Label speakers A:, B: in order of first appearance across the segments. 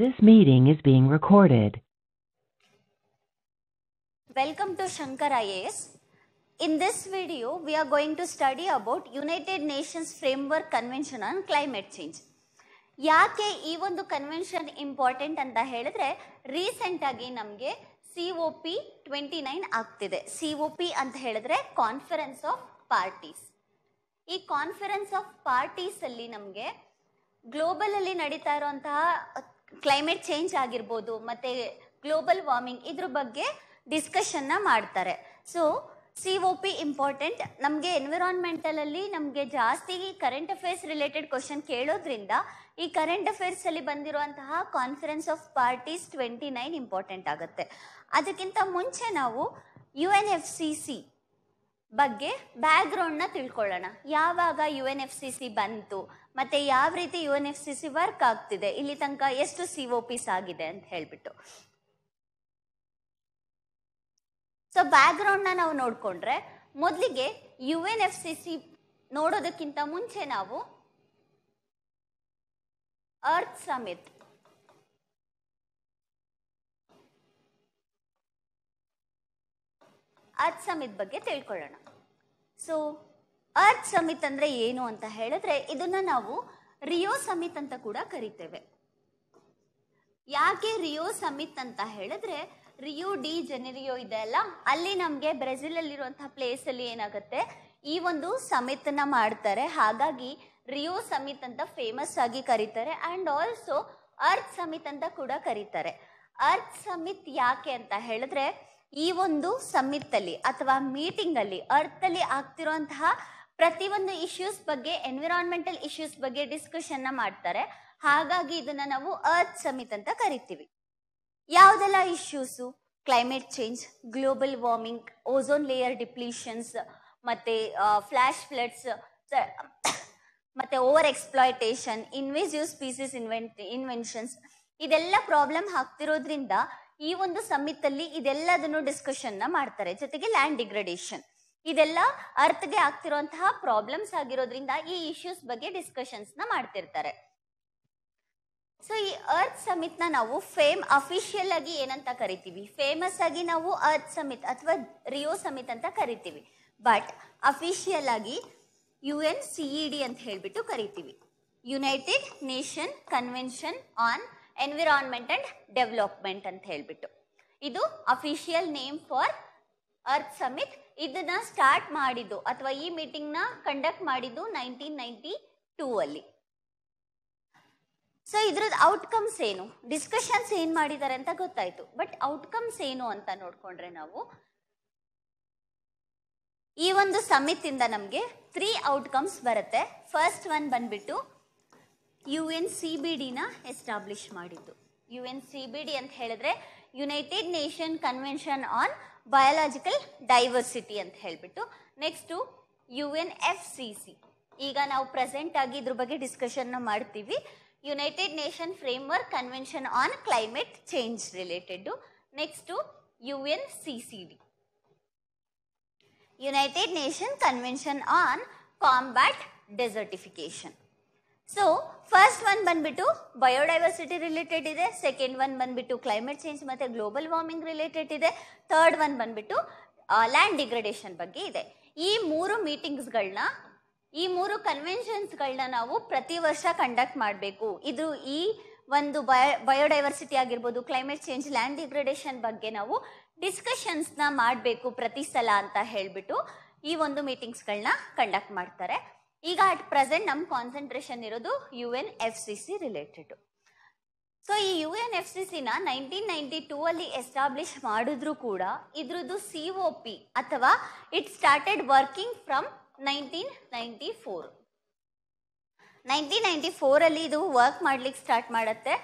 A: This meeting is being recorded. Welcome to Shankar IAS. In this video, we are going to study about United Nations Framework Convention on Climate Change. ಯಾಕೆ ಈ ಒಂದು convention important ಅಂತ ಹೇಳಿದ್ರೆ recent ಆಗಿ ನಮಗೆ C O P twenty nine ಆಗ್ತಿದೆ C O P ಅಂತ ಹೇಳಿದ್ರೆ ಕಾನ್ಫರೆನ್ಸ್ ಆಫ್ ಪಾರ್ಟೀಸ್ ಈ ಕಾನ್ಫರೆನ್ಸ್ ಆಫ್ ಪಾರ್ಟೀಸ್ ಅಲ್ಲಿ ನಮಗೆ ಗ್ಲೋಬಲ್ ಅಲ್ಲಿ ನಡೀತಾ ಇರುವಂತಹ ಕ್ಲೈಮೇಟ್ ಚೇಂಜ್ ಆಗಿರ್ಬೋದು ಮತ್ತು ಗ್ಲೋಬಲ್ ವಾರ್ಮಿಂಗ್ ಇದ್ರ ಬಗ್ಗೆ ಡಿಸ್ಕಷನ್ನ ಮಾಡ್ತಾರೆ so C O P important ನಮಗೆ ಎನ್ವಿರಾನ್ಮೆಂಟಲಲ್ಲಿ ನಮಗೆ ಜಾಸ್ತಿ ಕರೆಂಟ್ ಅಫೇರ್ಸ್ ರಿಲೇಟೆಡ್ ಕ್ವಶನ್ ಕೇಳೋದ್ರಿಂದ ಈ ಕರೆಂಟ್ ಅಫೇರ್ಸಲ್ಲಿ ಬಂದಿರುವಂತಹ conference of parties twenty nine important ಆಗುತ್ತೆ ಅದಕ್ಕಿಂತ ಮುಂಚೆ ನಾವು U N F C C ಬಗ್ಗೆ ಬ್ಯಾಕ್ಗ್ರೌಂಡ್ನ ತಿಳ್ಕೊಳ್ಳೋಣ ಯಾವಾಗ U N F C C ಬಂತು ಮತ್ತೆ ಯಾವ ರೀತಿ U N F C C work ಆಗ್ತಿದೆ ಇಲ್ಲಿ ತನಕ ಎಷ್ಟು ಸಿ ಒ ಪಿಸ್ ಆಗಿದೆ ಅಂತ ಹೇಳ್ಬಿಟ್ಟು ಸೊ ಬ್ಯಾಕ್ ಗ್ರೌಂಡ್ ನಾವು ನೋಡಿಕೊಂಡ್ರೆ ಮೊದಲಿಗೆ U N F C C ನೋಡೋದಕ್ಕಿಂತ ಮುಂಚೆ ನಾವು ಅರ್ತ್ ಸಮಿತ್ ಅರ್ತ್ ಸಮಿತ್ ಬಗ್ಗೆ ತಿಳ್ಕೊಳ್ಳೋಣ ಸೊ ಅರ್ಥ್ ಸಮಿತ್ ಅಂದ್ರೆ ಏನು ಅಂತ ಹೇಳಿದ್ರೆ ಇದನ್ನ ನಾವು ರಿಯೋ ಸಮಿತ್ ಅಂತ ಕೂಡ ಕರಿತೇವೆ ಯಾಕೆ ರಿಯೋ ಸಮಿತ್ ಅಂತ ಹೇಳಿದ್ರೆ ರಿಯೋ ಡಿ ಜನರಿಯೋ ಇದೆ ಅಲ್ಲ ಅಲ್ಲಿ ನಮಗೆ ಬ್ರೆಜಿಲ್ ಅಲ್ಲಿರುವಂತಹ ಪ್ಲೇಸ್ ಅಲ್ಲಿ ಏನಾಗುತ್ತೆ ಈ ಒಂದು ಸಮಿತನ ಮಾಡ್ತಾರೆ ಹಾಗಾಗಿ ರಿಯೋ ಸಮಿತ್ ಅಂತ ಫೇಮಸ್ ಆಗಿ ಕರೀತಾರೆ ಅಂಡ್ ಆಲ್ಸೋ ಅರ್ಥ್ ಸಮಿತ್ ಅಂತ ಕೂಡ ಕರೀತಾರೆ ಅರ್ಥ್ ಸಮಿತ್ ಯಾಕೆ ಅಂತ ಹೇಳಿದ್ರೆ ಈ ಒಂದು ಸಮಿತ್ ಅಲ್ಲಿ ಅಥವಾ ಮೀಟಿಂಗ್ ಅಲ್ಲಿ ಅರ್ಥ್ ಅಲ್ಲಿ ಆಗ್ತಿರುವಂತಹ ಪ್ರತಿಯೊಂದು ಇಶ್ಯೂಸ್ ಬಗ್ಗೆ ಎನ್ವಿರಾನ್ಮೆಂಟಲ್ ಇಶ್ಯೂಸ್ ಬಗ್ಗೆ ಡಿಸ್ಕಷನ್ ಮಾಡ್ತಾರೆ ಹಾಗಾಗಿ ಇದನ್ನ ನಾವು ಅರ್ತ್ ಸಮಿತ್ ಅಂತ ಕರಿತೀವಿ ಯಾವುದೆಲ್ಲ issues climate change global warming ozone layer depletions ಮತ್ತೆ ಫ್ಲಾಶ್ ಫ್ಲಡ್ಸ್ ಮತ್ತೆ over exploitation invasive species invent inventions ಇದೆಲ್ಲ ಪ್ರಾಬ್ಲಮ್ ಆಗ್ತಿರೋದ್ರಿಂದ ಈ ಒಂದು ಸಮಿತ್ ಅಲ್ಲಿ ಇದೆಲ್ಲದನ್ನು ಡಿಸ್ಕಷನ್ ಮಾಡ್ತಾರೆ ಜೊತೆಗೆ ಲ್ಯಾಂಡ್ ಡಿಗ್ರಡೇಷನ್ ಇದೆಲ್ಲ ಅರ್ಥಗೆ ಆಗ್ತಿರುವಂತಹ ಪ್ರಾಬ್ಲಮ್ಸ್ ಆಗಿರೋದ್ರಿಂದ ಈ ಇಶ್ಯೂಸ್ ಬಗ್ಗೆ ಡಿಸ್ಕಶನ್ಸ್ ನ ಮಾಡ್ತಿರ್ತಾರೆ ಸೊ ಈ ಅರ್ತ್ ಸಮಿತ್ ನ ನಾವು ಫೇಮ್ ಅಫಿಷಿಯಲ್ ಆಗಿ ಏನಂತ ಕರಿತೀವಿ ಫೇಮಸ್ ಆಗಿ ನಾವು ಅರ್ತ್ ಸಮಿತ್ ಅಥವಾ ರಿಯೋ ಸಮಿತ್ ಅಂತ ಕರಿತೀವಿ ಬಟ್ ಅಫಿಷಿಯಲ್ ಆಗಿ ಯು ಎನ್ ಡಿ ಅಂತ ಹೇಳ್ಬಿಟ್ಟು ಕರಿತೀವಿ United Nation convention on environment and development ಅಂತ ಹೇಳ್ಬಿಟ್ಟು ಇದು official name for earth summit ಇದನ್ನ ಸ್ಟಾರ್ಟ್ ಮಾಡಿದ್ದು ಅಥವಾ ಈ ಮೀಟಿಂಗ್ ನ ಕಂಡಕ್ಟ್ ಮಾಡಿದ್ದು ನೈನ್ಟೀನ್ ನೈನ್ಟಿ ಟೂ ಅಲ್ಲಿ ಸೊ ಇದ್ರದ್ದು ಔಟ್ಕಮ್ಸ್ ಏನು ಡಿಸ್ಕಷನ್ಸ್ ಏನ್ ಮಾಡಿದ್ದಾರೆ ಅಂತ ಗೊತ್ತಾಯ್ತು ಬಟ್ ಔಟ್ಕಮ್ಸ್ ಏನು ಅಂತ ನೋಡ್ಕೊಂಡ್ರೆ ನಾವು ಈ ಒಂದು ಸಮಿತ್ ನಮಗೆ ತ್ರೀ ಔಟ್ಕಮ್ಸ್ ಬರುತ್ತೆ ಫಸ್ಟ್ ಒನ್ ಬಂದ್ಬಿಟ್ಟು ಯು ಎನ್ ಸಿ ಬಿ ಡಿನ ಎಸ್ಟಾಬ್ಲಿಷ್ ಮಾಡಿದ್ದು U N C B D ಅಂತ ಹೇಳಿದ್ರೆ United Nation convention on biological diversity ಅಂತ ಹೇಳ್ಬಿಟ್ಟು next U N F C C ಈಗ ನಾವು ಪ್ರೆಸೆಂಟ್ ಆಗಿ ಇದ್ರ ಬಗ್ಗೆ ಡಿಸ್ಕಷನ್ನ ಮಾಡ್ತೀವಿ United Nation framework convention on climate change related next U N C C D United Nation convention on combat desertification so first one ಬಂದ್ಬಿಟ್ಟು biodiversity related ಇದೆ second one ಬಂದ್ಬಿಟ್ಟು ಕ್ಲೈಮೇಟ್ ಚೇಂಜ್ ಮತ್ತು global warming related ಇದೆ third one ಬಂದ್ಬಿಟ್ಟು land degradation ಬಗ್ಗೆ ಇದೆ ಈ ಮೂರು ಮೀಟಿಂಗ್ಸ್ಗಳನ್ನ ಈ ಮೂರು ಕನ್ವೆನ್ಷನ್ಸ್ಗಳನ್ನ ನಾವು ಪ್ರತಿ ವರ್ಷ ಕಂಡಕ್ಟ್ ಮಾಡಬೇಕು ಇದು ಈ ಒಂದು ಬಯೋ ಬಯೋಡೈವರ್ಸಿಟಿ ಆಗಿರ್ಬೋದು ಕ್ಲೈಮೇಟ್ ಚೇಂಜ್ ಲ್ಯಾಂಡ್ ಡಿಗ್ರೇಡೇಷನ್ ಬಗ್ಗೆ ನಾವು ಡಿಸ್ಕಷನ್ಸ್ನ ಮಾಡಬೇಕು ಪ್ರತಿ ಸಲ ಅಂತ ಹೇಳಿಬಿಟ್ಟು ಈ ಒಂದು ಮೀಟಿಂಗ್ಸ್ಗಳನ್ನ ಕಂಡಕ್ಟ್ ಮಾಡ್ತಾರೆ ಈಗ ಅಟ್ ಪ್ರೆಸೆಂಟ್ ನಮ್ಮ ಕಾನ್ಸಂಟ್ರೇಷನ್ ಇರೋದು U N F C C related so ಈ ಯು ಎನ್ ಎಫ್ ಸಿ ಸಿನ ನೈನ್ಟೀನ್ ನೈನ್ಟಿ ಟೂ ಅಲ್ಲಿ ಎಸ್ಟಾಬ್ಲಿಷ್ ಮಾಡಿದ್ರು ಕೂಡ ಇದ್ರದ್ದು ಸಿ ಒ ಪಿ ಅಥವಾ it started working from nineteen ninety four nineteen ninety ಅಲ್ಲಿ ಇದು ವರ್ಕ್ ಮಾಡ್ಲಿಕ್ಕೆ ಸ್ಟಾರ್ಟ್ ಮಾಡುತ್ತೆ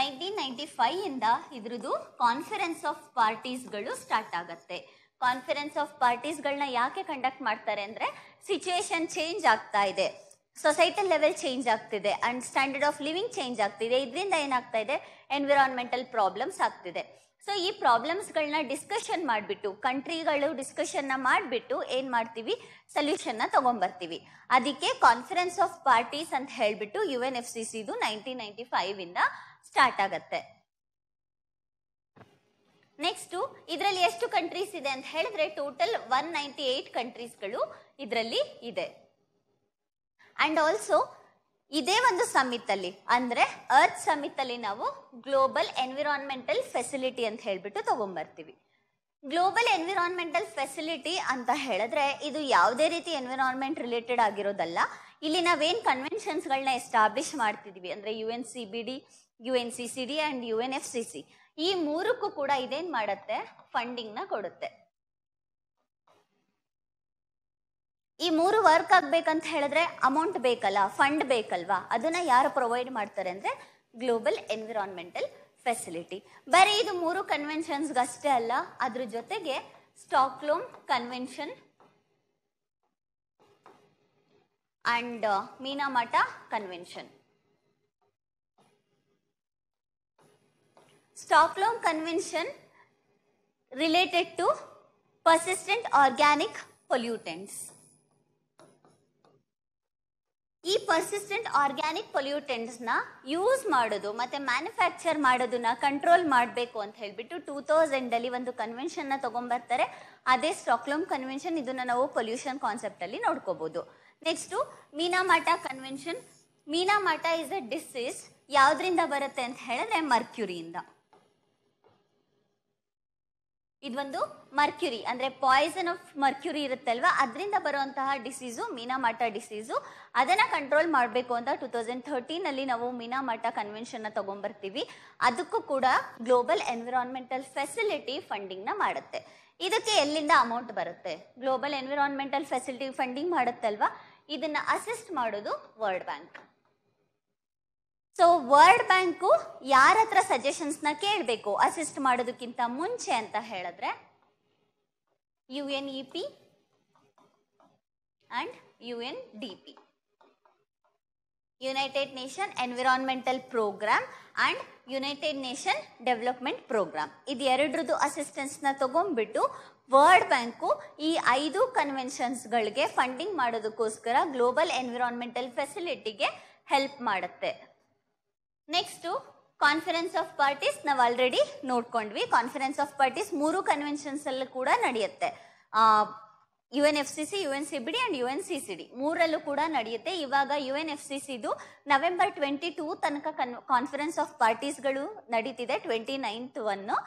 A: ನೈನ್ಟೀನ್ ನೈನ್ಟಿ ಫೈವ್ ಇಂದ ಇದ್ರದ್ದು ಕಾನ್ಫರೆನ್ಸ್ ಆಫ್ ಪಾರ್ಟೀಸ್ಗಳು ಸ್ಟಾರ್ಟ್ ಆಗುತ್ತೆ ಕಾನ್ಫರೆನ್ಸ್ ಆಫ್ ಪಾರ್ಟೀಸ್ಗಳನ್ನ ಯಾಕೆ ಕಂಡಕ್ಟ್ ಮಾಡ್ತಾರೆ ಅಂದರೆ ಸಿಚುವೇಶನ್ ಚೇಂಜ್ ಆಗ್ತಾ ಇದೆ ಸೊಸೈಟಲ್ ಲೆವೆಲ್ ಚೇಂಜ್ ಆಗ್ತಿದೆ and standard of living change ಆಗ್ತಿದೆ ಇದರಿಂದ ಏನಾಗ್ತಾ ಇದೆ ಎನ್ವಿರಾನ್ಮೆಂಟಲ್ ಪ್ರಾಬ್ಲಮ್ಸ್ ಆಗ್ತಿದೆ ಸೊ ಈ ಪ್ರಾಬ್ಲಮ್ಸ್ಗಳನ್ನ ಡಿಸ್ಕಷನ್ ಮಾಡಿಬಿಟ್ಟು ಕಂಟ್ರಿಗಳು ಡಿಸ್ಕಷನ್ನ ಮಾಡಿಬಿಟ್ಟು ಏನ್ ಮಾಡ್ತೀವಿ ಸೊಲ್ಯೂಷನ್ನ ತಗೊಂಬರ್ತೀವಿ ಅದಕ್ಕೆ ಕಾನ್ಫರೆನ್ಸ್ ಆಫ್ ಪಾರ್ಟೀಸ್ ಅಂತ ಹೇಳಿಬಿಟ್ಟು ಯು ಎನ್ ಎಫ್ ಸಿ ಸಿದು ನೈನ್ಟೀನ್ ಫೈವ್ ಫೈವಿಂದ ಸ್ಟಾರ್ಟ್ ಆಗುತ್ತೆ ನೆಕ್ಸ್ಟು ಇದರಲ್ಲಿ ಎಷ್ಟು ಕಂಟ್ರೀಸ್ ಇದೆ ಅಂತ ಹೇಳಿದ್ರೆ ಟೋಟಲ್ ಒನ್ ನೈಂಟಿ ಏಟ್ ಕಂಟ್ರೀಸ್ಗಳು ಇದರಲ್ಲಿ ಇದೆ ಆ್ಯಂಡ್ ಆಲ್ಸೋ ಇದೇ ಒಂದು ಸಮಿತಲ್ಲಿ ಅಂದರೆ ಅಂದ್ರೆ ಅರ್ತ್ ಸಮಿತ್ ನಾವು ಗ್ಲೋಬಲ್ ಎನ್ವಿರಾನ್ಮೆಂಟಲ್ ಫೆಸಿಲಿಟಿ ಅಂತ ಹೇಳಿಬಿಟ್ಟು ತಗೊಂಡ್ಬರ್ತೀವಿ ಗ್ಲೋಬಲ್ ಎನ್ವಿರಾನ್ಮೆಂಟಲ್ ಫೆಸಿಲಿಟಿ ಅಂತ ಹೇಳಿದ್ರೆ ಇದು ಯಾವುದೇ ರೀತಿ ಎನ್ವಿರಾನ್ಮೆಂಟ್ ರಿಲೇಟೆಡ್ ಆಗಿರೋದಲ್ಲ ಇಲ್ಲಿ ನಾವೇನು ಕನ್ವೆನ್ಷನ್ಸ್ಗಳನ್ನ ಎಸ್ಟಾಬ್ಲಿಷ್ ಮಾಡ್ತಿದ್ವಿ ಅಂದರೆ U N C B D U N C C D and U N F C C ಈ ಮೂರಕ್ಕೂ ಕೂಡ ಇದೇನ್ ಮಾಡತ್ತೆ ಫಂಡಿಂಗ್ ನ ಕೊಡುತ್ತೆ ಈ ಮೂರು ವರ್ಕ್ ಆಗ್ಬೇಕಂತ ಹೇಳಿದ್ರೆ ಅಮೌಂಟ್ ಬೇಕಲ್ಲ ಫಂಡ್ ಬೇಕಲ್ವಾ ಅದನ್ನ ಯಾರು ಪ್ರೊವೈಡ್ ಮಾಡ್ತಾರೆ ಅಂದ್ರೆ ಗ್ಲೋಬಲ್ ಎನ್ವಿರಾನ್ಮೆಂಟಲ್ ಫೆಸಿಲಿಟಿ ಬರೀ ಇದು ಮೂರು ಕನ್ವೆನ್ಷನ್ಸ್ಗಷ್ಟೇ ಅಲ್ಲ ಅದ್ರ ಜೊತೆಗೆ ಸ್ಟಾಕ್ಲೋಮ್ ಕನ್ವೆನ್ಷನ್ ಅಂಡ್ ಮಠ convention Stockholm convention related to persistent organic pollutants ಈ ಪರ್ಸಿಸ್ಟೆಂಟ್ ಆರ್ಗ್ಯಾನಿಕ್ ಪೊಲ್ಯೂಟೆಂಟ್ಸ್ನ ಯೂಸ್ ಮಾಡೋದು ಮತ್ತೆ ಮ್ಯಾನುಫ್ಯಾಕ್ಚರ್ ಮಾಡೋದನ್ನ ಕಂಟ್ರೋಲ್ ಮಾಡಬೇಕು ಅಂತ ಹೇಳಿಬಿಟ್ಟು ಟೂ ತೌಸಂಡಲ್ಲಿ ಒಂದು ಕನ್ವೆನ್ಷನ್ನ ತೊಗೊಂಬರ್ತಾರೆ ಅದೇ ಸ್ಟಾಕ್ಲೋಮ್ ಕನ್ವೆನ್ಷನ್ ಇದನ್ನ ನಾವು ಪೊಲ್ಯೂಷನ್ ಕಾನ್ಸೆಪ್ಟಲ್ಲಿ ನೋಡ್ಕೋಬಹುದು next Minamata convention Minamata is a disease ಯಾವುದರಿಂದ ಬರುತ್ತೆ ಅಂತ ಹೇಳಿದ್ರೆ ಮರ್ಕ್ಯೂರಿಯಿಂದ ಇದೊಂದು ಮರ್ಕ್ಯುರಿ ಅಂದರೆ ಪಾಯ್ಸನ್ ಆಫ್ ಮರ್ಕ್ಯುರಿ ಇರುತ್ತಲ್ವಾ ಅದರಿಂದ ಬರುವಂತಹ ಡಿಸೀಸು ಮೀನಾಮಾಟ ಡಿಸೀಸು ಅದನ್ನು ಕಂಟ್ರೋಲ್ ಮಾಡಬೇಕು ಅಂತ ಟೂ ತೌಸಂಡ್ ಥರ್ಟೀನಲ್ಲಿ ನಾವು ಕನ್ವೆನ್ಷನ್ ಕನ್ವೆನ್ಷನ್ನ ತಗೊಂಡ್ಬರ್ತೀವಿ ಅದಕ್ಕೂ ಕೂಡ ಗ್ಲೋಬಲ್ ಎನ್ವಿರಾನ್ಮೆಂಟಲ್ ಫೆಸಿಲಿಟಿ ಫಂಡಿಂಗ್ನ ಮಾಡುತ್ತೆ ಇದಕ್ಕೆ ಎಲ್ಲಿಂದ ಅಮೌಂಟ್ ಬರುತ್ತೆ ಗ್ಲೋಬಲ್ ಎನ್ವಿರಾನ್ಮೆಂಟಲ್ ಫೆಸಿಲಿಟಿ ಫಂಡಿಂಗ್ ಮಾಡುತ್ತಲ್ವಾ ಇದನ್ನ ಅಸಿಸ್ಟ್ ಮಾಡೋದು world bank so world bank ಯಾರ ಹತ್ರ ಸಜೆಷನ್ಸ್ನ ಕೇಳಬೇಕು ಅಸಿಸ್ಟ್ ಮಾಡೋದಕ್ಕಿಂತ ಮುಂಚೆ ಅಂತ ಹೇಳಿದ್ರೆ U N E P and U N D P United Nation environmental program and United Nation development program ಇದು ಎರಡರದ್ದು ಅಸಿಸ್ಟೆನ್ಸ್ನ ತಗೊಂಡ್ಬಿಟ್ಟು ವರ್ಲ್ಡ್ ಬ್ಯಾಂಕು ಈ ಐದು ಕನ್ವೆನ್ಷನ್ಸ್ಗಳಿಗೆ ಫಂಡಿಂಗ್ ಮಾಡೋದಕ್ಕೋಸ್ಕರ ಗ್ಲೋಬಲ್ ಎನ್ವಿರಾನ್ಮೆಂಟಲ್ ಫೆಸಿಲಿಟಿಗೆ ಹೆಲ್ಪ್ ಮಾಡುತ್ತೆ ನೆಕ್ಸ್ಟು ಕಾನ್ಫರೆನ್ಸ್ ಆಫ್ ಪಾರ್ಟೀಸ್ ನಾವು ಆಲ್ರೆಡಿ ನೋಡ್ಕೊಂಡ್ವಿ ಕಾನ್ಫರೆನ್ಸ್ ಆಫ್ ಪಾರ್ಟೀಸ್ ಮೂರು ಕನ್ವೆನ್ಷನ್ಸ್ ಅಲ್ಲೂ ಕೂಡ ನಡೆಯುತ್ತೆ U N F C C U N C B D and U N C C D ಮೂರಲ್ಲೂ ಕೂಡ ನಡೆಯುತ್ತೆ ಇವಾಗ ಯು ಎನ್ ಎಫ್ ಸಿ ಸಿದು ನವೆಂಬರ್ ಟ್ವೆಂಟಿ ಟೂ ತನಕ ಕನ್ ಕಾನ್ಫರೆನ್ಸ್ ಆಫ್ ಪಾರ್ಟೀಸ್ಗಳು ನಡೀತಿದೆ ಟ್ವೆಂಟಿ ನೈನ್ತ್ ಅನ್ನು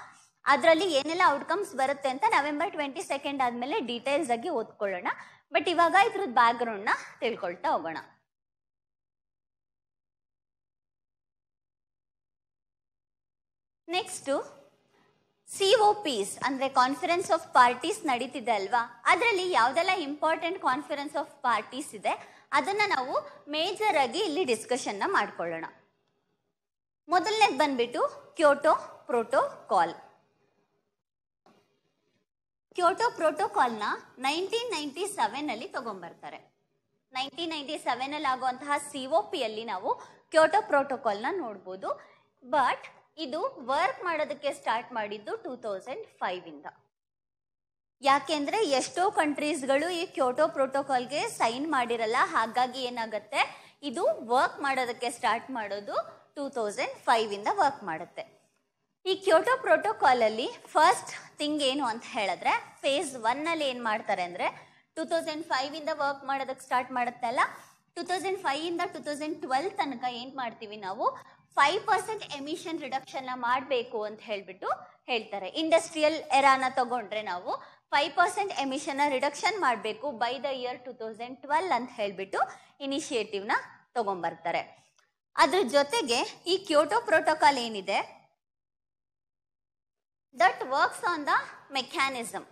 A: ಅದರಲ್ಲಿ ಏನೆಲ್ಲ ಔಟ್ಕಮ್ಸ್ ಬರುತ್ತೆ ಅಂತ ನವೆಂಬರ್ ಟ್ವೆಂಟಿ ಸೆಕೆಂಡ್ ಆದಮೇಲೆ ಡೀಟೇಲ್ಸ್ ಆಗಿ ಓದ್ಕೊಳ್ಳೋಣ ಬಟ್ ಇವಾಗ ಇದ್ರದ್ದು ಬ್ಯಾಕ್ ಗ್ರೌಂಡ್ನ ತಿಳ್ಕೊಳ್ತಾ ಹೋಗೋಣ ನೆಕ್ಸ್ಟು ಸಿ ಒ ಪಿಸ್ ಅಂದರೆ ಕಾನ್ಫರೆನ್ಸ್ ಆಫ್ ಪಾರ್ಟೀಸ್ ನಡೀತಿದೆ ಅಲ್ವಾ ಅದರಲ್ಲಿ ಯಾವುದೆಲ್ಲ ಇಂಪಾರ್ಟೆಂಟ್ ಕಾನ್ಫರೆನ್ಸ್ ಆಫ್ ಪಾರ್ಟೀಸ್ ಇದೆ ಅದನ್ನು ನಾವು ಮೇಜರ್ ಆಗಿ ಇಲ್ಲಿ ಡಿಸ್ಕಷನ್ನ ಮಾಡ್ಕೊಳ್ಳೋಣ ಮೊದಲನೇದು ಬಂದ್ಬಿಟ್ಟು ಕ್ಯೋಟೋ ಪ್ರೋಟೋಕಾಲ್ ಕ್ಯೋಟೋ ಪ್ರೋಟೋಕಾಲ್ನ ನೈನ್ಟೀನ್ ನೈಂಟಿ ಸೆವೆನಲ್ಲಿ ತಗೊಂಡ್ಬರ್ತಾರೆ ನೈನ್ಟೀನ್ ನೈಂಟಿ ಸೆವೆನಲ್ಲಿ ಆಗುವಂತಹ ಸಿ ಪಿಯಲ್ಲಿ ನಾವು ಕ್ಯೋಟೋ ಪ್ರೋಟೋಕಾಲ್ನ ನೋಡ್ಬೋದು ಬಟ್ ಇದು ವರ್ಕ್ ಮಾಡೋದಕ್ಕೆ ಸ್ಟಾರ್ಟ್ ಮಾಡಿದ್ದು ಟೂ ತೌಸಂಡ್ ಫೈವ್ ಇಂದ ಯಾಕೆಂದ್ರೆ ಎಷ್ಟೋ ಕಂಟ್ರೀಸ್ಗಳು ಈ ಕ್ಯೋಟೋ ಪ್ರೋಟೋಕಾಲ್ಗೆ ಸೈನ್ ಮಾಡಿರಲ್ಲ ಹಾಗಾಗಿ ಏನಾಗುತ್ತೆ ಇದು ವರ್ಕ್ ಮಾಡೋದಕ್ಕೆ ಸ್ಟಾರ್ಟ್ ಮಾಡೋದು ಟೂ ತೌಸಂಡ್ ಫೈವ್ ಇಂದ ವರ್ಕ್ ಮಾಡುತ್ತೆ ಈ ಕ್ಯೋಟೋ ಪ್ರೋಟೋಕಾಲ್ ಅಲ್ಲಿ ಫಸ್ಟ್ ಥಿಂಗ್ ಏನು ಅಂತ ಹೇಳಿದ್ರೆ ಫೇಸ್ ಒನ್ ಅಲ್ಲಿ ಏನ್ ಮಾಡ್ತಾರೆ ಅಂದ್ರೆ ಟೂ ತೌಸಂಡ್ ಫೈವ್ ಇಂದ ವರ್ಕ್ ಮಾಡೋದಕ್ಕೆ ಸ್ಟಾರ್ಟ್ ಮಾಡುತ್ತೆ ಅಲ್ಲ ಟೂ ತೌಸಂಡ್ ಫೈವ್ ಇಂದ ಟೂ ತೌಸಂಡ್ ಟ್ವೆಲ್ ತನಕ ಏನ್ ಮಾಡ್ತೀವಿ ನಾವು ಫೈವ್ ಪರ್ಸೆಂಟ್ ಎಮಿಷನ್ ರಿಡಕ್ಷನ್ ಮಾಡಬೇಕು ಅಂತ ಹೇಳ್ಬಿಟ್ಟು ಹೇಳ್ತಾರೆ ಇಂಡಸ್ಟ್ರಿಯಲ್ ಎರಾನ ತಗೊಂಡ್ರೆ ನಾವು ಫೈವ್ ಪರ್ಸೆಂಟ್ ಎಮಿಷನ್ ರಿಡಕ್ಷನ್ ಮಾಡಬೇಕು by the year two thousand twelve ಅಂತ ಹೇಳ್ಬಿಟ್ಟು ಇನಿಷಿಯೇಟಿವ್ನ ತಗೊಂಡ್ಬರ್ತಾರೆ ಅದ್ರ ಜೊತೆಗೆ ಈ ಕ್ಯೋಟೋ ಪ್ರೋಟೋಕಾಲ್ ಏನಿದೆ that works on the mechanism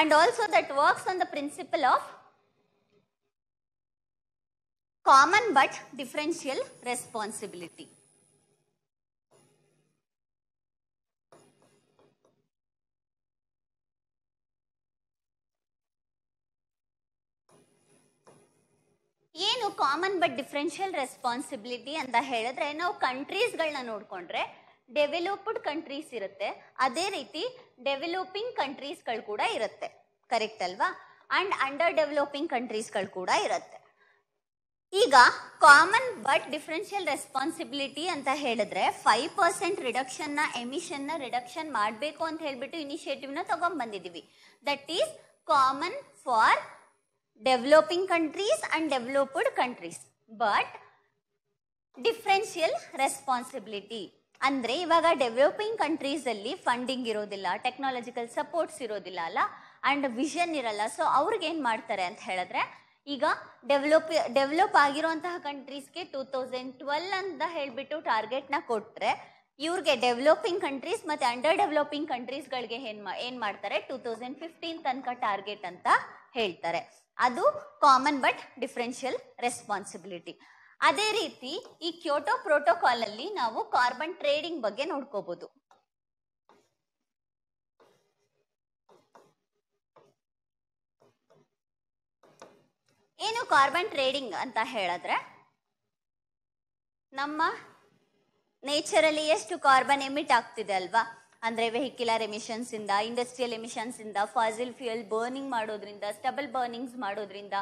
A: and also that works on the principle of common but differential responsibility ಏನು ಕಾಮನ್ ಬಟ್ ಡಿಫ್ರೆನ್ಷಿಯಲ್ ರೆಸ್ಪಾನ್ಸಿಬಿಲಿಟಿ ಅಂತ ಹೇಳಿದ್ರೆ ನಾವು ಕಂಟ್ರೀಸ್ಗಳನ್ನ ನೋಡಿಕೊಂಡ್ರೆ ಡೆವಲಪ್ಡ್ ಕಂಟ್ರೀಸ್ ಇರುತ್ತೆ ಅದೇ ರೀತಿ ಡೆವಲಪಿಂಗ್ ಕಂಟ್ರೀಸ್ಗಳು ಕೂಡ ಇರುತ್ತೆ ಕರೆಕ್ಟ್ ಅಲ್ವಾ ಅಂಡ್ ಅಂಡರ್ ಡೆವಲಪಿಂಗ್ ಕಂಟ್ರೀಸ್ಗಳು ಕೂಡ ಇರುತ್ತೆ ಈಗ ಕಾಮನ್ ಬಟ್ ಡಿಫ್ರೆನ್ಷಿಯಲ್ ರೆಸ್ಪಾನ್ಸಿಬಿಲಿಟಿ ಅಂತ ಹೇಳಿದ್ರೆ ಫೈವ್ ಪರ್ಸೆಂಟ್ ರಿಡಕ್ಷನ್ನ ಎಮಿಷನ್ನ ರಿಡಕ್ಷನ್ ಮಾಡಬೇಕು ಅಂತ ಹೇಳಿಬಿಟ್ಟು ಇನಿಷಿಯೇಟಿವ್ನ ತಗೊಂಡ್ ಬಂದಿದೀವಿ that is common for developing countries and developed countries but differential responsibility ಅಂದ್ರೆ ಇವಾಗ ಡೆವಲಪಿಂಗ್ ಕಂಟ್ರೀಸ್ ಅಲ್ಲಿ ಫಂಡಿಂಗ್ ಇರೋದಿಲ್ಲ ಟೆಕ್ನಾಲಜಿಕಲ್ ಸಪೋರ್ಟ್ಸ್ ಇರೋದಿಲ್ಲ ಅಲ್ಲ ಅಂಡ್ ವಿಷನ್ ಇರಲ್ಲ ಸೊ ಅವ್ರಿಗೆ ಏನ್ ಮಾಡ್ತಾರೆ ಅಂತ ಹೇಳಿದ್ರೆ ಈಗ ಡೆವಲಪ್ ಡೆವಲಪ್ ಆಗಿರುವಂತಹ ಕಂಟ್ರೀಸ್ಗೆ ಟೂ ತೌಸಂಡ್ ಟ್ವೆಲ್ ಅಂತ ಹೇಳ್ಬಿಟ್ಟು ಟಾರ್ಗೆಟ್ ನ ಕೊಟ್ರೆ ಇವ್ರಿಗೆ ಡೆವಲಪಿಂಗ್ ಕಂಟ್ರೀಸ್ ಮತ್ತೆ ಅಂಡರ್ ಡೆವಲಪಿಂಗ್ ಕಂಟ್ರೀಸ್ಗಳಿಗೆ ಏನ್ ಏನ್ ಮಾಡ್ತಾರೆ ಟೂ ತೌಸಂಡ್ ಫಿಫ್ಟೀನ್ ತನಕ ಟಾರ್ಗೆಟ್ ಅಂತ ಹೇಳ್ತಾರೆ ಅದು ಕಾಮನ್ ಬಟ್ ಡಿಫರೆನ್ಷಿಯಲ್ ರೆಸ್ಪಾನ್ಸಿಬಿಲಿಟಿ ಅದೇ ರೀತಿ ಈ ಕ್ಯೋಟೋ ಪ್ರೋಟೋಕಾಲ್ ಅಲ್ಲಿ ನಾವು ಕಾರ್ಬನ್ ಟ್ರೇಡಿಂಗ್ ಬಗ್ಗೆ ನೋಡ್ಕೋಬಹುದು ಏನು ಕಾರ್ಬನ್ ಟ್ರೇಡಿಂಗ್ ಅಂತ ಹೇಳಿದ್ರೆ ನಮ್ಮ ನೇಚರಲ್ಲಿ ಎಷ್ಟು ಕಾರ್ಬನ್ ಎಮಿಟ್ ಆಗ್ತಿದೆ ಅಲ್ವಾ ಅಂದರೆ ವೆಹಿಕ್ಯುಲರ್ ಎಮಿಷನ್ಸಿಂದ ಇಂಡಸ್ಟ್ರಿಯಲ್ ಎಮಿಷನ್ಸಿಂದ ಫಾಸಿಲ್ ಫ್ಯೂಯಲ್ ಬರ್ನಿಂಗ್ ಮಾಡೋದ್ರಿಂದ ಸ್ಟಬಲ್ ಬರ್ನಿಂಗ್ಸ್ ಮಾಡೋದ್ರಿಂದ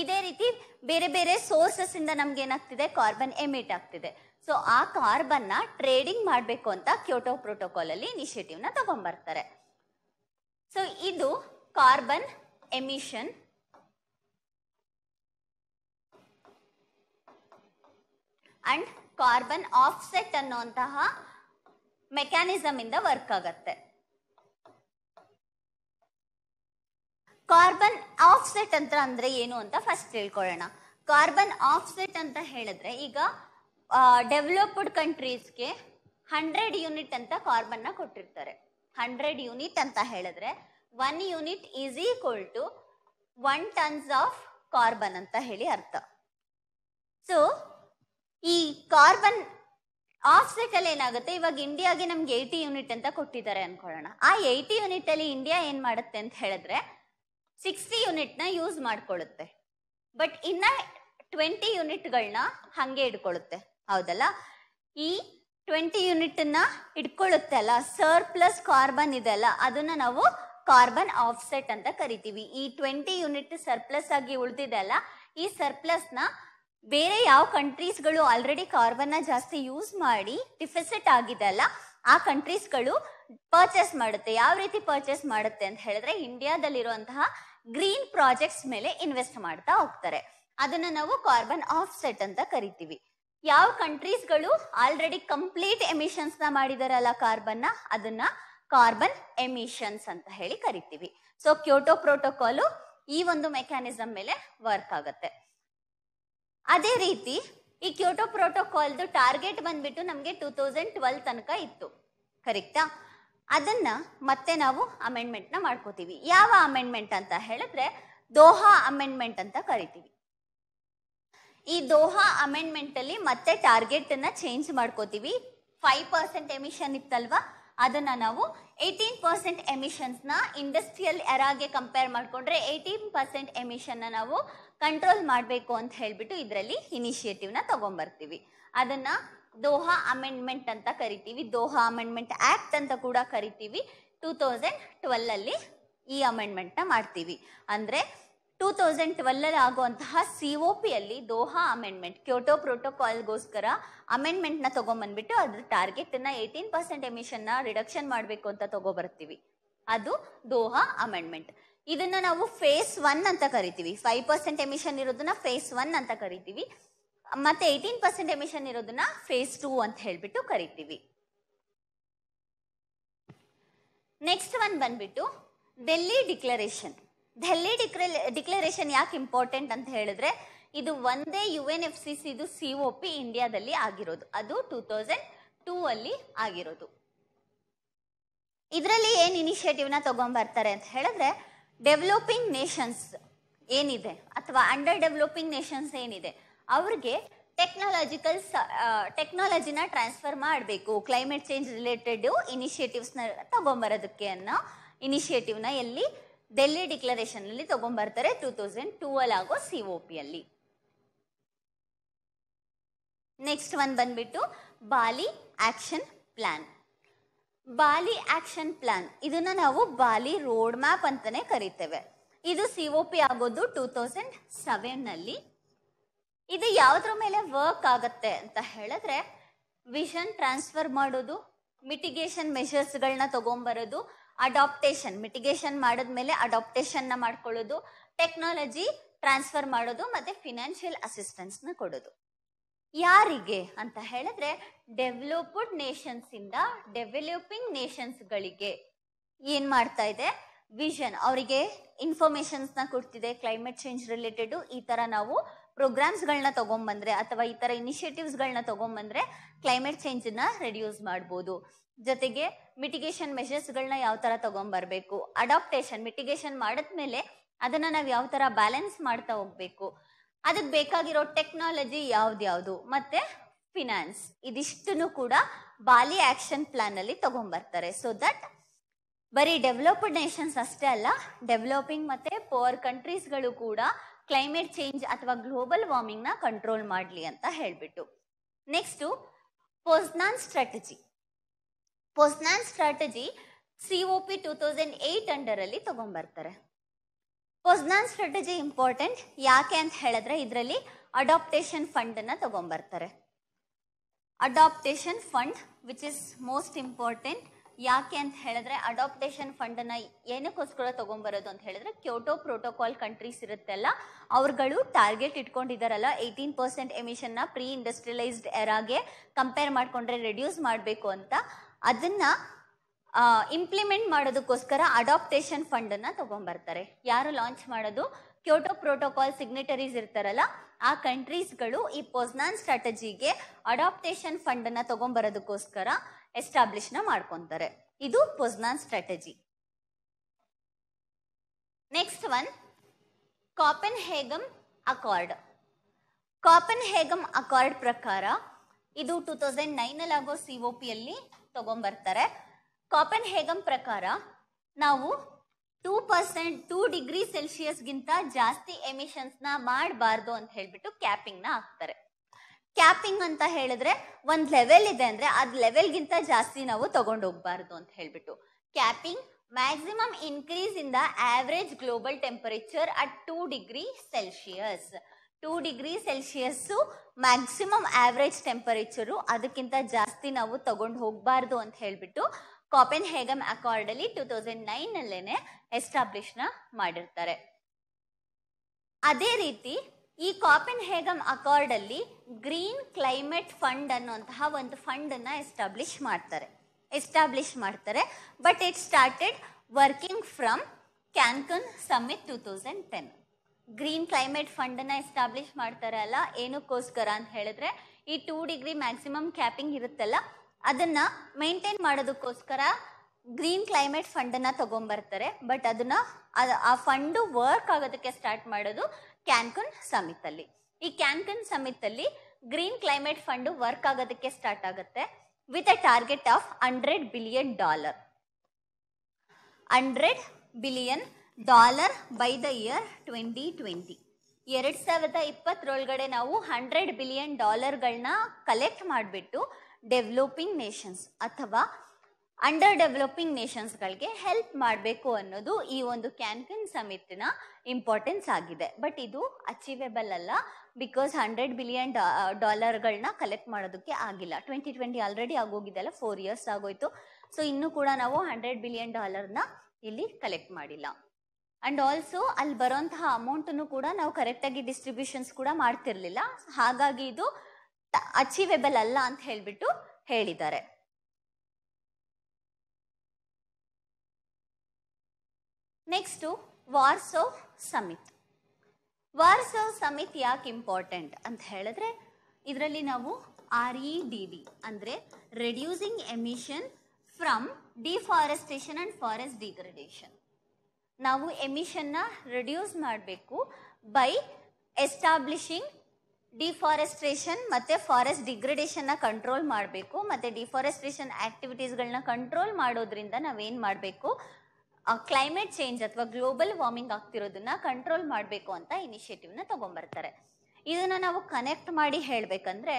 A: ಇದೇ ರೀತಿ ಬೇರೆ ಬೇರೆ ಸೋರ್ಸಸ್ ಇಂದ ಏನಾಗ್ತಿದೆ ಕಾರ್ಬನ್ ಎಮಿಟ್ ಆಗ್ತಿದೆ ಸೊ ಆ ಕಾರ್ಬನ್ನ ಟ್ರೇಡಿಂಗ್ ಮಾಡಬೇಕು ಅಂತ ಕ್ಯೋಟೋ ಪ್ರೋಟೋಕಾಲ್ ಅಲ್ಲಿ ಇನಿಷಿಯೇಟಿವ್ನ ತಗೊಂಡ್ಬರ್ತಾರೆ ಸೊ ಇದು carbon emission and carbon offset ಅನ್ನುವಂತಹ ಮೆಕ್ಯಾನಿಸಮ್ ಇಂದ ವರ್ಕ್ ಆಗತ್ತೆ ಕಾರ್ಬನ್ ಆಫ್ಸೆಟ್ ಅಂತ ಅಂದ್ರೆ ಏನು ಅಂತ ಫಸ್ಟ್ ತಿಳ್ಕೊಳ್ಳೋಣ ಕಾರ್ಬನ್ ಆಫ್ಸೆಟ್ ಅಂತ ಹೇಳಿದ್ರೆ ಈಗ ಡೆವಲಪ್ಡ್ ಕಂಟ್ರೀಸ್ಗೆ ಹಂಡ್ರೆಡ್ ಯೂನಿಟ್ ಅಂತ ಕಾರ್ಬನ್ ನ ಕೊಟ್ಟಿರ್ತಾರೆ ಹಂಡ್ರೆಡ್ ಯೂನಿಟ್ ಅಂತ ಹೇಳಿದ್ರೆ one unit is equal to one tons of carbon ಅಂತ ಹೇಳಿ ಅರ್ಥ ಸೊ ಈ ಕಾರ್ಬನ್ ಆಫ್ಸೆಟ್ ಅಲ್ಲಿ ಏನಾಗುತ್ತೆ ಇವಾಗ ಇಂಡಿಯಾಗೆ ನಮ್ಗೆ ಏಯ್ಟಿ ಯೂನಿಟ್ ಅಂತ ಕೊಟ್ಟಿದ್ದಾರೆ ಅನ್ಕೊಳ್ಳೋಣ ಆ ಏಯ್ಟಿ ಯೂನಿಟ್ ಅಲ್ಲಿ ಇಂಡಿಯಾ ಏನ್ ಮಾಡುತ್ತೆ ಅಂತ ಹೇಳಿದ್ರೆ ಸಿಕ್ಸ್ಟಿ ಯೂನಿಟ್ ನ ಯೂಸ್ ಮಾಡ್ಕೊಳ್ಳುತ್ತೆ ಬಟ್ ಇನ್ನ ಟ್ವೆಂಟಿ ಯೂನಿಟ್ಗಳನ್ನ ಹಂಗೆ ಇಟ್ಕೊಳ್ಳುತ್ತೆ ಹೌದಲ್ಲ ಈ ಟ್ವೆಂಟಿ ಯೂನಿಟ್ ನ ಇಟ್ಕೊಳ್ಳುತ್ತೆ ಅಲ್ಲ ಸರ್ ಪ್ಲಸ್ ಕಾರ್ಬನ್ ಇದೆ ಅಲ್ಲ ಅದನ್ನ ನಾವು ಕಾರ್ಬನ್ ಆಫ್ಸೆಟ್ ಅಂತ ಕರಿತೀವಿ ಈ ಟ್ವೆಂಟಿ ಯೂನಿಟ್ ಸರ್ಪ್ಲಸ್ ಆಗಿ ಉಳಿದಿದೆ ಅಲ್ಲ ಈ ಸರ್ಪ್ಲಸ್ ನ ಬೇರೆ ಯಾವ ಕಂಟ್ರೀಸ್ಗಳು ಆಲ್ರೆಡಿ ಕಾರ್ಬನ್ನ ಜಾಸ್ತಿ ಯೂಸ್ ಮಾಡಿ ಡಿಫಿಸಿಟ್ ಆಗಿದೆ ಅಲ್ಲ ಆ ಕಂಟ್ರೀಸ್ಗಳು ಪರ್ಚೇಸ್ ಮಾಡುತ್ತೆ ಯಾವ ರೀತಿ ಪರ್ಚೇಸ್ ಮಾಡುತ್ತೆ ಅಂತ ಹೇಳಿದ್ರೆ ಇಂಡಿಯಾದಲ್ಲಿರುವಂತಹ ಗ್ರೀನ್ ಪ್ರಾಜೆಕ್ಟ್ಸ್ ಮೇಲೆ ಇನ್ವೆಸ್ಟ್ ಮಾಡ್ತಾ ಹೋಗ್ತಾರೆ ಅದನ್ನ ನಾವು ಕಾರ್ಬನ್ ಆಫ್ಸೆಟ್ ಅಂತ ಕರಿತೀವಿ ಯಾವ ಕಂಟ್ರೀಸ್ಗಳು ಆಲ್ರೆಡಿ ಕಂಪ್ಲೀಟ್ ಎಮಿಷನ್ಸ್ ನ ಮಾಡಿದಾರಲ್ಲ ಕಾರ್ಬನ್ನ ಅದನ್ನ ಕಾರ್ಬನ್ ಎಮಿಷನ್ಸ್ ಅಂತ ಹೇಳಿ ಕರಿತೀವಿ ಸೊ ಕ್ಯೋಟೋ ಪ್ರೋಟೋಕಾಲು ಈ ಒಂದು ಮೆಕ್ಯಾನಿಸಮ್ ಮೇಲೆ ವರ್ಕ್ ಆಗುತ್ತೆ ಅದೇ ರೀತಿ ಈ ಕ್ಯೋಟೋ ಪ್ರೋಟೋಕಾಲ್ದು ಟಾರ್ಗೆಟ್ ಬಂದ್ಬಿಟ್ಟು ನಮಗೆ ಟೂ ತೌಸಂಡ್ ಟ್ವೆಲ್ ತನಕ ಇತ್ತು ಕರೆಕ್ಟಾ ಅದನ್ನ ಮತ್ತೆ ನಾವು ಅಮೆಂಡ್ಮೆಂಟ್ನ ಮಾಡ್ಕೋತೀವಿ ಯಾವ ಅಮೆಂಡ್ಮೆಂಟ್ ಅಂತ ಹೇಳಿದ್ರೆ ದೋಹಾ ಅಮೆಂಡ್ಮೆಂಟ್ ಅಂತ ಕರಿತೀವಿ ಈ ದೋಹಾ ಅಮೆಂಡ್ಮೆಂಟ್ ಅಲ್ಲಿ ಮತ್ತೆ ಟಾರ್ಗೆಟ್ ಅನ್ನ ಚೇಂಜ್ ಮಾಡ್ಕೋತೀವಿ ಫೈವ್ ಪರ್ಸೆಂಟ್ ಎಮಿಷನ್ ಇತ್ತಲ್ವಾ ಅದನ್ನು ನಾವು ಏಯ್ಟೀನ್ ಪರ್ಸೆಂಟ್ ಎಮಿಷನ್ಸ್ನ ಇಂಡಸ್ಟ್ರಿಯಲ್ ಎರಾಗೆ ಕಂಪೇರ್ ಮಾಡಿಕೊಂಡ್ರೆ ಏಯ್ಟೀನ್ ಪರ್ಸೆಂಟ್ ಎಮಿಷನ್ನ ನಾವು ಕಂಟ್ರೋಲ್ ಮಾಡಬೇಕು ಅಂತ ಹೇಳಿಬಿಟ್ಟು ಇದರಲ್ಲಿ ಇನಿಷಿಯೇಟಿವ್ನ ತಗೊಂಬರ್ತೀವಿ ಅದನ್ನು ದೋಹಾ ಅಮೆಂಡ್ಮೆಂಟ್ ಅಂತ ಕರಿತೀವಿ ದೋಹಾ ಅಮೆಂಡ್ಮೆಂಟ್ ಆ್ಯಕ್ಟ್ ಅಂತ ಕೂಡ ಕರಿತೀವಿ ಟೂ ತೌಸಂಡ್ ಟ್ವೆಲ್ಲಲ್ಲಿ ಈ ಅಮೆಂಡ್ಮೆಂಟ್ನ ಮಾಡ್ತೀವಿ ಅಂದರೆ ಟೂ ತೌಸಂಡ್ ಟ್ವೆಲ್ವಲ್ಲಿ ಆಗುವಂತಹ ಸಿ ಒ ಪಿಯಲ್ಲಿ ದೋಹಾ ಅಮೆಂಡ್ಮೆಂಟ್ ಕ್ಯೋಟೋ ಪ್ರೋಟೋಕಾಲ್ಗೋಸ್ಕರ ಅಮೆಂಡ್ಮೆಂಟ್ನ ತೊಗೊಂಬಂದ್ಬಿಟ್ಟು ಅದ್ರ ಟಾರ್ಗೆಟನ್ನು ಏಯ್ಟೀನ್ ಪರ್ಸೆಂಟ್ ಎಮಿಷನ್ನ ರಿಡಕ್ಷನ್ ಮಾಡಬೇಕು ಅಂತ ಬರ್ತೀವಿ ಅದು ದೋಹಾ ಅಮೆಂಡ್ಮೆಂಟ್ ಇದನ್ನ ನಾವು ಫೇಸ್ ಒನ್ ಅಂತ ಕರಿತೀವಿ ಫೈವ್ ಪರ್ಸೆಂಟ್ ಎಮಿಷನ್ ಇರೋದನ್ನ ಫೇಸ್ ಒನ್ ಅಂತ ಕರಿತೀವಿ ಮತ್ತೆ ಏಯ್ಟೀನ್ ಪರ್ಸೆಂಟ್ ಎಮಿಷನ್ ಇರೋದನ್ನ ಫೇಸ್ ಟೂ ಅಂತ ಹೇಳ್ಬಿಟ್ಟು ಕರಿತೀವಿ ನೆಕ್ಸ್ಟ್ ಒನ್ ಬಂದ್ಬಿಟ್ಟು ಡೆಲ್ಲಿ ಡಿಕ್ಲರೇಷನ್ ಡೆಲ್ಲಿ ಡಿಕ್ಲರೇಷನ್ ಯಾಕೆ ಇಂಪಾರ್ಟೆಂಟ್ ಅಂತ ಹೇಳಿದ್ರೆ ಇದು ಒಂದೇ ಯು ಎನ್ ಎಫ್ ಸಿ ಸಿದು ಸಿ ಒ ಪಿ ಇಂಡಿಯಾದಲ್ಲಿ ಆಗಿರೋದು ಅದು ಟೂ ತೌಸಂಡ್ ಟೂ ಅಲ್ಲಿ ಆಗಿರೋದು ಇದರಲ್ಲಿ ಏನು ಇನಿಷಿಯೇಟಿವ್ನ ತಗೊಂಡ್ಬರ್ತಾರೆ ಅಂತ ಹೇಳಿದ್ರೆ ಡೆವಲಪಿಂಗ್ ನೇಷನ್ಸ್ ಏನಿದೆ ಅಥವಾ ಅಂಡರ್ ಡೆವಲಪಿಂಗ್ ನೇಷನ್ಸ್ ಏನಿದೆ ಅವ್ರಿಗೆ ಟೆಕ್ನಾಲಜಿಕಲ್ ಟೆಕ್ನಾಲಜಿನ ಟ್ರಾನ್ಸ್ಫರ್ ಮಾಡಬೇಕು ಕ್ಲೈಮೇಟ್ ಚೇಂಜ್ ರಿಲೇಟೆಡ್ ಇನಿಷಿಯೇಟಿವ್ಸ್ನ ತಗೊಂಬರೋದಕ್ಕೆ ಅನ್ನೋ ಇನಿಷಿಯೇಟಿವ್ನ ಎಲ್ಲಿ ಡೆಲ್ಲಿ ಡಿಕ್ಲರೇಷನ್ ಅಲ್ಲಿ ತಗೊಂಡ್ಬರ್ತಾರೆ ಟೂ ತೌಸಂಡ್ ಟೂ ಅಲ್ಲಿ ಆಗೋ ಸಿ ಅಲ್ಲಿ ನೆಕ್ಸ್ಟ್ ಒನ್ ಬಂದ್ಬಿಟ್ಟು Bali action plan Bali action plan ಇದನ್ನ ನಾವು ಬಾಲಿ ರೋಡ್ ಮ್ಯಾಪ್ ಅಂತಾನೆ ಕರಿತೇವೆ ಇದು ಸಿ ಪಿ ಆಗೋದು ಟೂ ತೌಸಂಡ್ ಸೆವೆನ್ ಅಲ್ಲಿ ಇದು ಯಾವ್ದ್ರ ಮೇಲೆ ವರ್ಕ್ ಆಗತ್ತೆ ಅಂತ ಹೇಳಿದ್ರೆ ವಿಷನ್ ಟ್ರಾನ್ಸ್ಫರ್ ಮಾಡೋದು ಮಿಟಿಗೇಷನ್ ಮೆಷರ್ಸ್ಗಳನ್ನ ತಗೊಂಬರೋದು ಅಡಾಪ್ಟೇಷನ್ ಮಿಟಿಗೇಷನ್ ಮಾಡಿದ್ಮೇಲೆ ಅಡಾಪ್ಟೇಷನ್ ನ ಮಾಡ್ಕೊಳ್ಳೋದು ಟೆಕ್ನಾಲಜಿ ಟ್ರಾನ್ಸ್ಫರ್ ಮಾಡೋದು ಮತ್ತೆ ಫಿನಾನ್ಷಿಯಲ್ ಅಸಿಸ್ಟೆನ್ಸ್ ನ ಕೊಡೋದು ಯಾರಿಗೆ ಅಂತ ಹೇಳಿದ್ರೆ ಡೆವಲಪ್ಡ್ ನೇಷನ್ಸ್ ಇಂದ ಡೆವಲಪಿಂಗ್ ನೇಷನ್ಸ್ ಗಳಿಗೆ ಏನ್ ಮಾಡ್ತಾ ಇದೆ ವಿಷನ್ ಅವರಿಗೆ ಇನ್ಫಾರ್ಮೇಶನ್ಸ್ ನ ಕೊಡ್ತಿದೆ ಕ್ಲೈಮೇಟ್ ಚೇಂಜ್ ರಿಲೇಟೆಡ್ ಈ ತರ ನಾವು ಪ್ರೋಗ್ರಾಮ್ಸ್ ಗಳನ್ನ ತಗೊಂಬಂದ್ರೆ ಅಥವಾ ಈ ತರ ಇನಿಷಿಯೇಟಿವ್ಸ್ ಗಳನ್ನ ಕ್ಲೈಮೇಟ್ ಚೇಂಜ್ ರೆಡ್ಯೂಸ್ ಮಾಡ್ಬೋದು ಜೊತೆಗೆ ಮಿಟಿಗೇಷನ್ ಮೆಷರ್ಸ್ಗಳನ್ನ ಯಾವ ಥರ ತಗೊಂಡ್ಬರ್ಬೇಕು ಅಡಾಪ್ಟೇಷನ್ ಮಿಟಿಗೇಷನ್ ಮಾಡಿದ್ಮೇಲೆ ಅದನ್ನ ನಾವು ಯಾವ ಥರ ಬ್ಯಾಲೆನ್ಸ್ ಮಾಡ್ತಾ ಹೋಗ್ಬೇಕು ಅದಕ್ಕೆ ಬೇಕಾಗಿರೋ ಟೆಕ್ನಾಲಜಿ ಯಾವ್ದ್ಯಾವುದು ಮತ್ತೆ ಫಿನಾನ್ಸ್ ಇದಿಷ್ಟನ್ನು ಕೂಡ ಬಾಲಿ ಆಕ್ಷನ್ ಪ್ಲಾನ್ ಅಲ್ಲಿ ತಗೊಂಡ್ಬರ್ತಾರೆ ಸೊ ದಟ್ ಬರೀ ಡೆವಲಪ್ಡ್ ನೇಷನ್ಸ್ ಅಷ್ಟೇ ಅಲ್ಲ ಡೆವಲಪಿಂಗ್ ಮತ್ತೆ ಪವರ್ ಕಂಟ್ರೀಸ್ಗಳು ಕೂಡ ಕ್ಲೈಮೇಟ್ ಚೇಂಜ್ ಅಥವಾ ಗ್ಲೋಬಲ್ ವಾರ್ಮಿಂಗ್ ನ ಕಂಟ್ರೋಲ್ ಮಾಡಲಿ ಅಂತ ಹೇಳ್ಬಿಟ್ಟು next Poznan strategy Poznan strategy C O P two thousand eight ಅಂಡರಲ್ಲಿ ತೊಗೊಂಬರ್ತಾರೆ ಪೋಸ್ನಾನ್ ಸ್ಟ್ರಾಟಜಿ ಇಂಪಾರ್ಟೆಂಟ್ ಯಾಕೆ ಅಂತ ಹೇಳಿದ್ರೆ ಇದರಲ್ಲಿ ಅಡಾಪ್ಟೇಷನ್ ಫಂಡನ್ನು ತೊಗೊಂಬರ್ತಾರೆ adaptation fund which is most important ಯಾಕೆ ಅಂತ ಹೇಳಿದ್ರೆ ಅಡಾಪ್ಟೇಷನ್ ಫಂಡನ್ನು ಏನಕ್ಕೋಸ್ಕರ ತೊಗೊಂಬರೋದು ಅಂತ ಹೇಳಿದ್ರೆ ಕ್ಯೋಟೋ ಪ್ರೋಟೋಕಾಲ್ ಕಂಟ್ರೀಸ್ ಇರುತ್ತಲ್ಲ ಅವ್ರುಗಳು ಟಾರ್ಗೆಟ್ ಇಟ್ಕೊಂಡಿದ್ದಾರಲ್ಲ ಏಯ್ಟೀನ್ ಪರ್ಸೆಂಟ್ ಎಮಿಷನ್ನ ಪ್ರೀ ಇಂಡಸ್ಟ್ರಿಯಲೈಸ್ಡ್ ಎರಾಗೆ ಕಂಪೇರ್ ಮಾಡಿಕೊಂಡ್ರೆ ರೆಡ್ಯೂಸ್ ಮಾಡಬೇಕು ಅಂತ ಅದನ್ನ ಇಂಪ್ಲಿಮೆಂಟ್ ಮಾಡೋದಕ್ಕೋಸ್ಕರ ಅಡಾಪ್ಟೇಷನ್ ಫಂಡ್ ಅನ್ನ ಯಾರು ಲಾಂಚ್ ಮಾಡೋದು ಕ್ಯೋಟೋ ಪ್ರೋಟೋಕಾಲ್ ಸಿಗ್ನೆಟರೀಸ್ ಇರ್ತಾರಲ್ಲ ಆ ಕಂಟ್ರೀಸ್ಗಳು ಈ ಪೊಸ್ನಾನ್ ಸ್ಟ್ರಾಟಜಿಗೆ ಅಡಾಪ್ಟೇಷನ್ ಫಂಡ್ ಅನ್ನ ಎಸ್ಟಾಬ್ಲಿಷ್ನ ಮಾಡ್ಕೊಂತಾರೆ ಇದು Poznan strategy next one Copenhagen accord Copenhagen accord ಪ್ರಕಾರ ಇದು ಟೂ ತೌಸಂಡ್ ನೈನಲ್ಲಿ ಆಗೋ ಒ ಪಿಯಲ್ಲಿ ತಗೊಂಬರ್ತಾರೆ ಕಾಪನ್ ಹೇಗಂ ಪ್ರಕಾರ ನಾವು ಟೂ ಪರ್ಸೆಂಟ್ ಟೂ ಡಿಗ್ರಿ ಸೆಲ್ಸಿಯಸ್ಗಿಂತ ಜಾಸ್ತಿ ಎಮಿಷನ್ಸ್ನ ಮಾಡಬಾರ್ದು ಅಂತ ಹೇಳ್ಬಿಟ್ಟು ಕ್ಯಾಪಿಂಗ್ನ ಹಾಕ್ತಾರೆ ಕ್ಯಾಪಿಂಗ್ ಅಂತ ಹೇಳಿದ್ರೆ ಒಂದು ಲೆವೆಲ್ ಇದೆ ಅಂದರೆ ಅದು ಲೆವೆಲ್ಗಿಂತ ಜಾಸ್ತಿ ನಾವು ತಗೊಂಡು ಹೋಗ್ಬಾರ್ದು ಅಂತ ಹೇಳ್ಬಿಟ್ಟು capping maximum increase in the average global temperature at two degree Celsius two degree Celsius maximum average temperature ಅದಕ್ಕಿಂತ ಜಾಸ್ತಿ ನಾವು ತಗೊಂಡು ಹೋಗಬಾರ್ದು ಅಂತ ಹೇಳಿಬಿಟ್ಟು ಕಾಪೆನ್ ಹೇಗಮ್ ಅಕಾರ್ಡಲ್ಲಿ ಟೂ ತೌಸಂಡ್ ನೈನಲ್ಲೇ ಎಸ್ಟಾಬ್ಲಿಷ್ನ ಮಾಡಿರ್ತಾರೆ ಅದೇ ರೀತಿ ಈ ಕಾಪೆನ್ ಹೇಗಮ್ ಅಕಾರ್ಡಲ್ಲಿ ಗ್ರೀನ್ ಕ್ಲೈಮೇಟ್ ಫಂಡ್ ಅನ್ನುವಂತಹ ಒಂದು ಫಂಡನ್ನು ಎಸ್ಟಾಬ್ಲಿಷ್ ಮಾಡ್ತಾರೆ ಎಸ್ಟಾಬ್ಲಿಷ್ ಮಾಡ್ತಾರೆ but it started working from Cancun summit two thousand ten green climate ಫಂಡನ್ನು ಎಸ್ಟಾಬ್ಲಿಷ್ ಮಾಡ್ತಾರಲ್ಲ ಏನಕ್ಕೋಸ್ಕರ ಅಂತ ಹೇಳಿದ್ರೆ ಈ ಟೂ ಡಿಗ್ರಿ ಮ್ಯಾಕ್ಸಿಮಮ್ ಕ್ಯಾಪಿಂಗ್ ಇರುತ್ತಲ್ಲ ಅದನ್ನ ಮೇಂಟೈನ್ ಮಾಡೋದಕ್ಕೋಸ್ಕರ ಗ್ರೀನ್ ಕ್ಲೈಮೇಟ್ ಫಂಡನ್ನು ತಗೊಂಡ್ಬರ್ತಾರೆ ಬಟ್ ಅದನ್ನ ಆ ಫಂಡ್ ವರ್ಕ್ ಆಗೋದಕ್ಕೆ ಸ್ಟಾರ್ಟ್ ಮಾಡೋದು ಕ್ಯಾನ್ಕನ್ ಸಮಿತ್ ಅಲ್ಲಿ ಈ ಕ್ಯಾನ್ಕನ್ ಸಮಿತ್ ಅಲ್ಲಿ ಗ್ರೀನ್ ಕ್ಲೈಮೇಟ್ ಫಂಡ್ ವರ್ಕ್ ಆಗೋದಕ್ಕೆ ಸ್ಟಾರ್ಟ್ ಆಗುತ್ತೆ with a target of hundred billion dollar hundred billion dollar by the year twenty twenty ಎರಡು ಸಾವಿರದ ಇಪ್ಪತ್ತರೊಳಗಡೆ ನಾವು ಹಂಡ್ರೆಡ್ ಬಿಲಿಯನ್ ಡಾಲರ್ಗಳನ್ನ ಕಲೆಕ್ಟ್ ಮಾಡಿಬಿಟ್ಟು ಡೆವಲಪಿಂಗ್ ನೇಷನ್ಸ್ ಅಥವಾ ಅಂಡರ್ ಡೆವಲಪಿಂಗ್ ನೇಷನ್ಸ್ಗಳಿಗೆ ಹೆಲ್ಪ್ ಮಾಡಬೇಕು ಅನ್ನೋದು ಈ ಒಂದು ಕ್ಯಾನ್ಕಿನ್ ಸಮಿತಿನ ಇಂಪಾರ್ಟೆನ್ಸ್ ಆಗಿದೆ ಬಟ್ ಇದು ಅಚೀವೇಬಲ್ ಅಲ್ಲ ಬಿಕಾಸ್ ಹಂಡ್ರೆಡ್ ಬಿಲಿಯನ್ ಡಾಲರ್ಗಳನ್ನ ಕಲೆಕ್ಟ್ ಮಾಡೋದಕ್ಕೆ ಆಗಿಲ್ಲ ಟ್ವೆಂಟಿ ಟ್ವೆಂಟಿ ಆಲ್ರೆಡಿ ಆಗೋಗಿದೆಲ್ಲ ಫೋರ್ ಇಯರ್ಸ್ ಆಗೋಯ್ತು ಸೊ ಇನ್ನೂ ಕೂಡ ನಾವು ಹಂಡ್ರೆಡ್ ಬಿಲಿಯನ್ ಡಾಲರ್ನ ಇಲ್ಲಿ ಕಲೆಕ್ಟ್ ಮಾಡಿಲ್ಲ ಅಂಡ್ ಆಲ್ಸೋ ಅಲ್ಲಿ ಬರೋಂತಹ ಅಮೌಂಟನ್ನು ಕೂಡ ನಾವು ಕರೆಕ್ಟಾಗಿ ಡಿಸ್ಟ್ರಿಬ್ಯೂಷನ್ಸ್ ಕೂಡ ಮಾಡ್ತಿರ್ಲಿಲ್ಲ ಹಾಗಾಗಿ ಇದು ಅಚೀವೇಬಲ್ ಅಲ್ಲ ಅಂತ ಹೇಳಿಬಿಟ್ಟು ಹೇಳಿದ್ದಾರೆ next of summit Warsaw of summit ಯಾಕೆ ಇಂಪಾರ್ಟೆಂಟ್ ಅಂತ ಹೇಳಿದ್ರೆ ಇದರಲ್ಲಿ ನಾವು ಆರ್ ಇ ಡಿ ಡಿ ಅಂದರೆ reducing emission from deforestation and forest degradation ನಾವು ಎಮಿಷನ್ನ ರೆಡ್ಯೂಸ್ ಮಾಡಬೇಕು ಬೈ ಎಸ್ಟಾಬ್ಲಿಷಿಂಗ್ ಡಿಫಾರೆಸ್ಟ್ರೇಷನ್ ಮತ್ತು ಫಾರೆಸ್ಟ್ ಡಿಗ್ರೆಡೇಷನ್ನ ಕಂಟ್ರೋಲ್ ಮಾಡಬೇಕು ಮತ್ತು ಡಿಫಾರೆಸ್ಟ್ರೇಷನ್ ಆ್ಯಕ್ಟಿವಿಟೀಸ್ಗಳನ್ನ ಕಂಟ್ರೋಲ್ ಮಾಡೋದ್ರಿಂದ ನಾವೇನು ಮಾಡಬೇಕು ಕ್ಲೈಮೇಟ್ ಚೇಂಜ್ ಅಥವಾ ಗ್ಲೋಬಲ್ ವಾರ್ಮಿಂಗ್ ಆಗ್ತಿರೋದನ್ನ ಕಂಟ್ರೋಲ್ ಮಾಡಬೇಕು ಅಂತ ಇನಿಷಿಯೇಟಿವ್ನ ತಗೊಂಬರ್ತಾರೆ ಇದನ್ನು ನಾವು ಕನೆಕ್ಟ್ ಮಾಡಿ ಹೇಳಬೇಕಂದ್ರೆ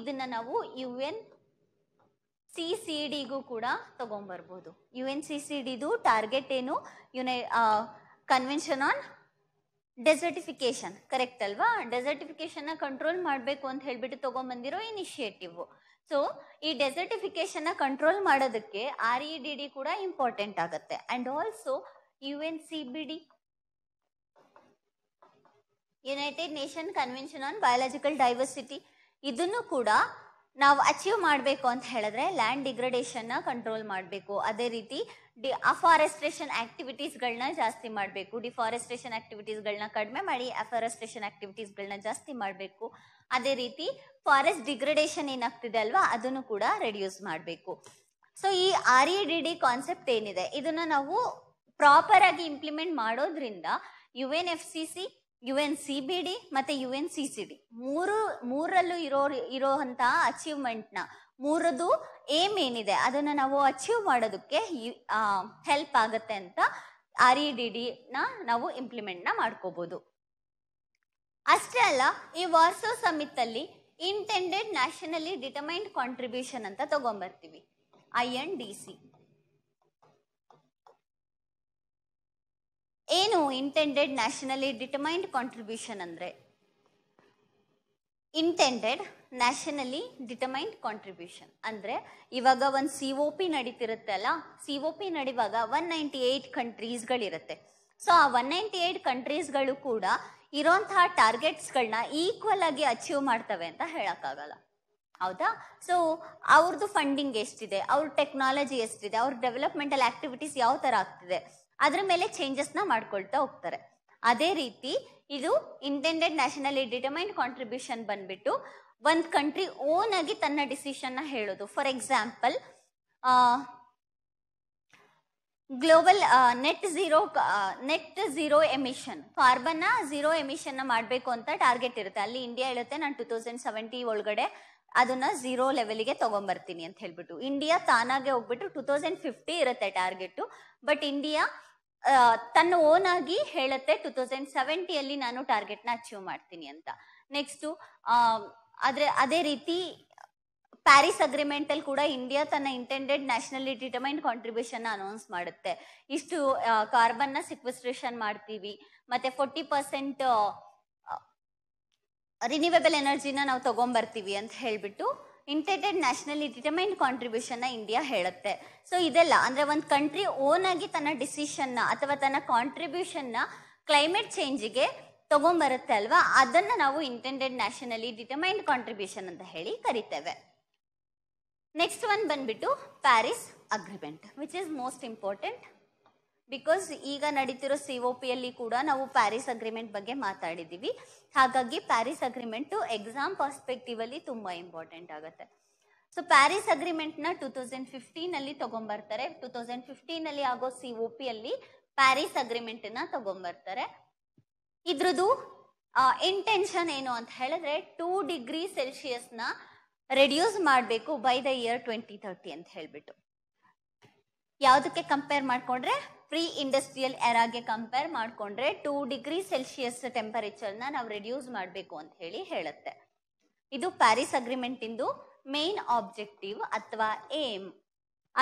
A: ಇದನ್ನು ನಾವು ಯು ಎನ್ ಸಿ ಸಿ ಡಿಗೂ ಕೂಡ ತಗೊಂಬರ್ಬೋದು ಯು ಎನ್ ಸಿ ಸಿ ಡಿದು ಟಾರ್ಗೆಟ್ ಏನು United convention on desertification correct ಅಲ್ವಾ ಡೆಸರ್ಟಿಫಿಕೇಶನ್ನ ಕಂಟ್ರೋಲ್ ಮಾಡಬೇಕು ಅಂತ ಹೇಳ್ಬಿಟ್ಟು ತಗೊಂಬಂದಿರೋ ಇನಿಷಿಯೇಟಿವ್ ಸೊ ಈ ಡೆಸರ್ಟಿಫಿಕೇಶನ್ನ ಕಂಟ್ರೋಲ್ ಮಾಡೋದಕ್ಕೆ ಆರ್ ಇ ಡಿ ಡಿ ಕೂಡ ಇಂಪಾರ್ಟೆಂಟ್ ಆಗುತ್ತೆ and also U N C B D United Nation convention on biological diversity ಇದನ್ನು ಕೂಡ ನಾವು ಅಚೀವ್ ಮಾಡಬೇಕು ಅಂತ ಹೇಳಿದ್ರೆ ಲ್ಯಾಂಡ್ ಡಿಗ್ರಡೇಷನ್ನ ಕಂಟ್ರೋಲ್ ಮಾಡಬೇಕು ಅದೇ ರೀತಿ ಡಿ ಅಫಾರೆಸ್ಟ್ರೇಷನ್ ಆಕ್ಟಿವಿಟೀಸ್ಗಳನ್ನ ಜಾಸ್ತಿ ಮಾಡಬೇಕು ಡಿಫಾರೆಸ್ಟ್ರೇಷನ್ ಆಕ್ಟಿವಿಟೀಸ್ಗಳನ್ನ ಕಡಿಮೆ ಮಾಡಿ ಅಫಾರೆಸ್ಟ್ರೇಷನ್ ಆಕ್ಟಿವಿಟೀಸ್ಗಳನ್ನ ಜಾಸ್ತಿ ಮಾಡಬೇಕು ಅದೇ ರೀತಿ ಫಾರೆಸ್ಟ್ ಡಿಗ್ರಡೇಷನ್ ಏನಾಗ್ತಿದೆ ಅಲ್ವಾ ಅದನ್ನು ಕೂಡ ರೆಡ್ಯೂಸ್ ಮಾಡಬೇಕು ಸೊ ಈ R E D D concept ಏನಿದೆ ಇದನ್ನು ನಾವು ಪ್ರಾಪರ್ ಆಗಿ ಇಂಪ್ಲಿಮೆಂಟ್ ಮಾಡೋದ್ರಿಂದ U N F C C U N C B D ಮತ್ತೆ U N C C D ಮೂರು ಮೂರಲ್ಲೂ ಇರೋ ಇರೋಂತಹ ಅಚೀವ್ಮೆಂಟ್ನ ಮೂರದು ಏಮ್ ಏನಿದೆ ಅದನ್ನ ನಾವು ಅಚೀವ್ ಮಾಡೋದಕ್ಕೆ ಹೆಲ್ಪ್ ಆಗುತ್ತೆ ಅಂತ ಆರ್ ಇ ಡಿ ಡಿನ ನಾವು ಇಂಪ್ಲಿಮೆಂಟ್ನ ಮಾಡ್ಕೋಬಹುದು ಅಷ್ಟೇ ಅಲ್ಲ ಈ ವಾರ್ಸೋ ಸಮಿತ್ ಅಲ್ಲಿ ಇಂಟೆಂಡೆಡ್ ನ್ಯಾಷನಲಿ ಡಿಟರ್ಮೈನ್ಡ್ ಕಾಂಟ್ರಿಬ್ಯೂಷನ್ ಅಂತ ತಗೊಂಡ್ಬರ್ತೀವಿ ಐ ಎನ್ ಡಿ ಸಿ ಏನು ಇಂಟೆಂಡೆಡ್ ನ್ಯಾಷನಲಿ ಡಿಟರ್ಮೈನ್ಡ್ ಕಾಂಟ್ರಿಬ್ಯೂಷನ್ ಅಂದರೆ ಇಂಟೆಂಡೆಡ್ ನ್ಯಾಷನಲಿ ಡಿಟರ್ಮೈನ್ಡ್ ಕಾಂಟ್ರಿಬ್ಯೂಷನ್ ಅಂದರೆ ಇವಾಗ ಒಂದು ಸಿ ಒ ಪಿ ನಡೀತಿರುತ್ತೆ ಅಲ್ಲ ಸಿ ಒ ಪಿ ನಡೆಯುವಾಗ ಒನ್ ನೈಂಟಿ ಏಯ್ಟ್ ಕಂಟ್ರೀಸ್ಗಳಿರುತ್ತೆ ಸೊ ಆ ಒನ್ ನೈಂಟಿ ಏಯ್ಟ್ ಕಂಟ್ರೀಸ್ಗಳು ಕೂಡ ಇರೋಂತಹ ಟಾರ್ಗೆಟ್ಸ್ಗಳನ್ನ ಈಕ್ವಲ್ ಆಗಿ ಅಚೀವ್ ಮಾಡ್ತವೆ ಅಂತ ಹೇಳೋಕ್ಕಾಗಲ್ಲ ಹೌದಾ ಸೊ ಅವ್ರದ್ದು ಫಂಡಿಂಗ್ ಎಷ್ಟಿದೆ ಅವ್ರ ಟೆಕ್ನಾಲಜಿ ಎಷ್ಟಿದೆ ಅವ್ರ ಡೆವಲಪ್ಮೆಂಟಲ್ ಆಕ್ಟಿವಿಟೀಸ್ ಯಾವ ಥರ ಆಗ್ತಿದೆ ಅದ್ರ ಮೇಲೆ ಚೇಂಜಸ್ನ ಮಾಡ್ಕೊಳ್ತಾ ಹೋಗ್ತಾರೆ ಅದೇ ರೀತಿ ಇದು ಇಂಟೆಂಡೆಡ್ ನ್ಯಾಷನಲಿ ಡಿಟರ್ಮೈನ್ ಕಾಂಟ್ರಿಬ್ಯೂಷನ್ ಬಂದ್ಬಿಟ್ಟು ಒಂದು ಕಂಟ್ರಿ ಓನ್ ಆಗಿ ತನ್ನ ಡಿಸಿಷನ್ನ ಹೇಳೋದು for example global net zero net zero emission ಕಾರ್ಬನ್ನ ಝೀರೋ ಎಮಿಷನ್ನ ಮಾಡಬೇಕು ಅಂತ ಟಾರ್ಗೆಟ್ ಇರುತ್ತೆ ಅಲ್ಲಿ ಇಂಡಿಯಾ ಹೇಳುತ್ತೆ ನಾನು ಟೂ ತೌಸಂಡ್ ಸೆವೆಂಟಿ ಒಳಗಡೆ ಅದನ್ನ ಝೀರೋ ಲೆವೆಲ್ಗೆ ತಗೊಂಬರ್ತೀನಿ ಅಂತ ಹೇಳ್ಬಿಟ್ಟು ಇಂಡಿಯಾ ತಾನಾಗೆ ಹೋಗ್ಬಿಟ್ಟು ಟೂ ತೌಸಂಡ್ ಫಿಫ್ಟಿ ಇರುತ್ತೆ ಟಾರ್ಗೆಟ್ ಬಟ್ ಇಂಡಿಯಾ ತನ್ನ ಓನ್ ಆಗಿ ಹೇಳುತ್ತೆ ಟೂ ತೌಸಂಡ್ ಸೆವೆಂಟಿಯಲ್ಲಿ ನಾನು ನ ಅಚೀವ್ ಮಾಡ್ತೀನಿ ಅಂತ ನೆಕ್ಸ್ಟು ಆದ್ರೆ ಅದೇ ರೀತಿ ಪ್ಯಾರಿಸ್ ಅಗ್ರಿಮೆಂಟ್ ಅಲ್ಲಿ ಕೂಡ ಇಂಡಿಯಾ ತನ್ನ intended nationally determine contribution announce ಮಾಡುತ್ತೆ ಇಷ್ಟು ಕಾರ್ಬನ್ನ ಸಿಕ್ವಿಸ್ಟ್ರೇಷನ್ ಮಾಡ್ತೀವಿ ಮತ್ತೆ ಫೋರ್ಟಿ ಪರ್ಸೆಂಟ್ ರಿನ್ಯೂವೆಬಲ್ ಎನರ್ಜಿನ ನಾವು ತೊಗೊಂಬರ್ತೀವಿ ಅಂತ ಹೇಳಿಬಿಟ್ಟು ಇಂಟೆಟೆಡ್ ನ್ಯಾಷನಲಿ ಡಿಟರ್ಮೈನ್ಡ್ ಕಾಂಟ್ರಿಬ್ಯೂಷನ್ನ ಇಂಡಿಯಾ ಹೇಳುತ್ತೆ ಸೊ ಇದೆಲ್ಲ ಅಂದರೆ ಒಂದು ಕಂಟ್ರಿ ಓನ್ ಆಗಿ ತನ್ನ ಡಿಸಿಷನ್ನ ಅಥವಾ ತನ್ನ ಕಾಂಟ್ರಿಬ್ಯೂಷನ್ನ ಕ್ಲೈಮೇಟ್ ಚೇಂಜಿಗೆ ತೊಗೊಂಬರುತ್ತೆ ಅಲ್ವಾ ಅದನ್ನು ನಾವು ಇಂಟೆಂಡೆಡ್ ನ್ಯಾಷನಲಿ ಡಿಟರ್ಮೈನ್ಡ್ ಕಾಂಟ್ರಿಬ್ಯೂಷನ್ ಅಂತ ಹೇಳಿ ಕರಿತೇವೆ ನೆಕ್ಸ್ಟ್ ಒನ್ ಬಂದ್ಬಿಟ್ಟು Paris agreement which is most important because ಈಗ ನಡೀತಿರೋ ಸಿ ಒ ಪಿಯಲ್ಲಿ ಕೂಡ ನಾವು ಪ್ಯಾರಿಸ್ ಅಗ್ರಿಮೆಂಟ್ ಬಗ್ಗೆ ಮಾತಾಡಿದ್ದೀವಿ ಹಾಗಾಗಿ ಪ್ಯಾರಿಸ್ ಅಗ್ರಿಮೆಂಟು ಎಕ್ಸಾಮ್ ಪರ್ಸ್ಪೆಕ್ಟಿವಲ್ಲಿ ತುಂಬ ಇಂಪಾರ್ಟೆಂಟ್ ಆಗುತ್ತೆ ಸೊ ಪ್ಯಾರಿಸ್ ಅಗ್ರಿಮೆಂಟ್ನ ಟೂ ತೌಸಂಡ್ ಫಿಫ್ಟೀನಲ್ಲಿ ತೊಗೊಂಬರ್ತಾರೆ ಟೂ ತೌಸಂಡ್ ಫಿಫ್ಟೀನಲ್ಲಿ ಆಗೋ ಸಿ ಒ ಪಿಯಲ್ಲಿ ಪ್ಯಾರಿಸ್ ಅಗ್ರಿಮೆಂಟನ್ನ ತೊಗೊಂಬರ್ತಾರೆ ಇದ್ರದ್ದು ಇಂಟೆನ್ಷನ್ ಏನು ಅಂತ ಹೇಳಿದ್ರೆ ಟೂ ಡಿಗ್ರಿ ಸೆಲ್ಸಿಯಸ್ನ ರೆಡ್ಯೂಸ್ ಮಾಡಬೇಕು by the year twenty thirty ಅಂತ ಹೇಳಿಬಿಟ್ಟು ಯಾವುದಕ್ಕೆ ಕಂಪೇರ್ ಮಾಡಿಕೊಂಡ್ರೆ ಪ್ರೀ ಇಂಡಸ್ಟ್ರಿಯಲ್ ಎರಾಗೆ ಕಂಪೇರ್ ಮಾಡಿಕೊಂಡ್ರೆ ಟೂ ಡಿಗ್ರಿ ಸೆಲ್ಸಿಯಸ್ ಟೆಂಪರೇಚರ್ನ ನಾವು ರೆಡ್ಯೂಸ್ ಮಾಡಬೇಕು ಅಂತ ಹೇಳಿ ಹೇಳುತ್ತೆ ಇದು ಪ್ಯಾರಿಸ್ ಅಗ್ರಿಮೆಂಟ್ ಇಂದು ಮೇನ್ ಆಬ್ಜೆಕ್ಟಿವ್ ಅಥವಾ ಏಮ್